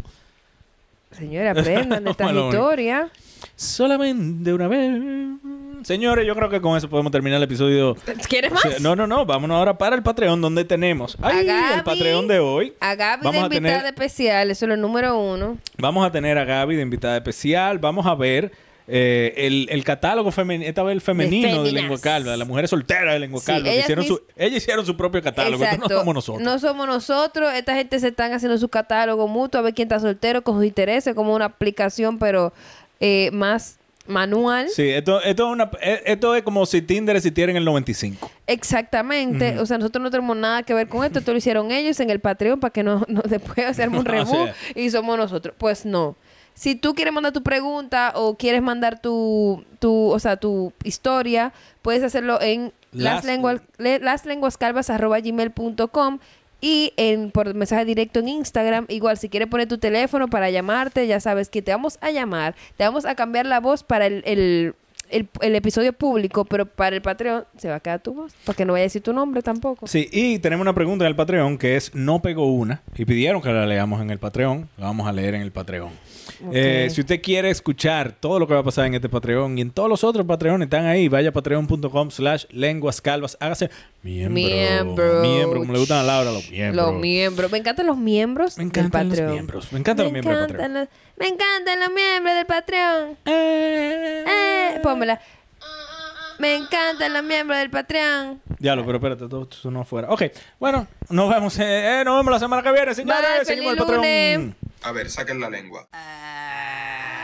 Señora, aprendan [laughs] esta historia. Solamente una vez. Señores, yo creo que con eso podemos terminar el episodio. ¿Quieres más? no, no, no. Vámonos ahora para el Patreon, donde tenemos. el Patreon de hoy. A Gaby de invitada especial, eso es lo número uno. Vamos a tener a Gaby de invitada especial. Vamos a ver. Eh, el, catálogo femenino, esta vez el femenino de, lengua calva, de las mujeres solteras de lengua calva. Ellas, hicieron su, propio catálogo, no somos nosotros. No somos nosotros, esta gente se están haciendo su catálogo mutuo, a ver quién está soltero, con sus intereses, como una aplicación, pero eh, más manual. Sí, esto, esto, es una, e, esto es como si Tinder existiera en el 95. Exactamente. O sea, nosotros no tenemos nada que ver con esto. Esto lo hicieron ellos en el Patreon para que no, no [laughs] después hacerme un [laughs] rebú y somos nosotros. Pues no. Si tú quieres mandar tu pregunta o quieres mandar tu, tu, o sea, tu historia, puedes hacerlo en las, lenguas, le, laslenguascalvas.com y en, por mensaje directo en Instagram, igual si quieres poner tu teléfono para llamarte, ya sabes que te vamos a llamar, te vamos a cambiar la voz para el, el el, episodio público, pero para el Patreon se va a quedar tu voz, porque no voy a decir tu nombre tampoco. Sí, y tenemos una pregunta en el Patreon que es no pegó una y pidieron que la leamos en el Patreon, la vamos a leer en el Patreon. Eh, si usted quiere escuchar todo lo que va a pasar en este Patreon y en todos los otros Patreones están ahí, vaya a patreon.com slash lenguas calvas, hágase miembro. Miembro. Miembro, como le gustan a Laura, los miembros. Los miembros. Me encantan los miembros Me encantan del los miembros. Me encantan los miembros del me encantan los miembros del Patreon. Eh. eh me encantan los miembros del Patreon. Diablo, pero espérate, todo esto no afuera. Ok, bueno, nos vemos. Eh, nos vemos la semana que viene, señores. Seguimos el Patreon. A ver, saquen la lengua. Ah.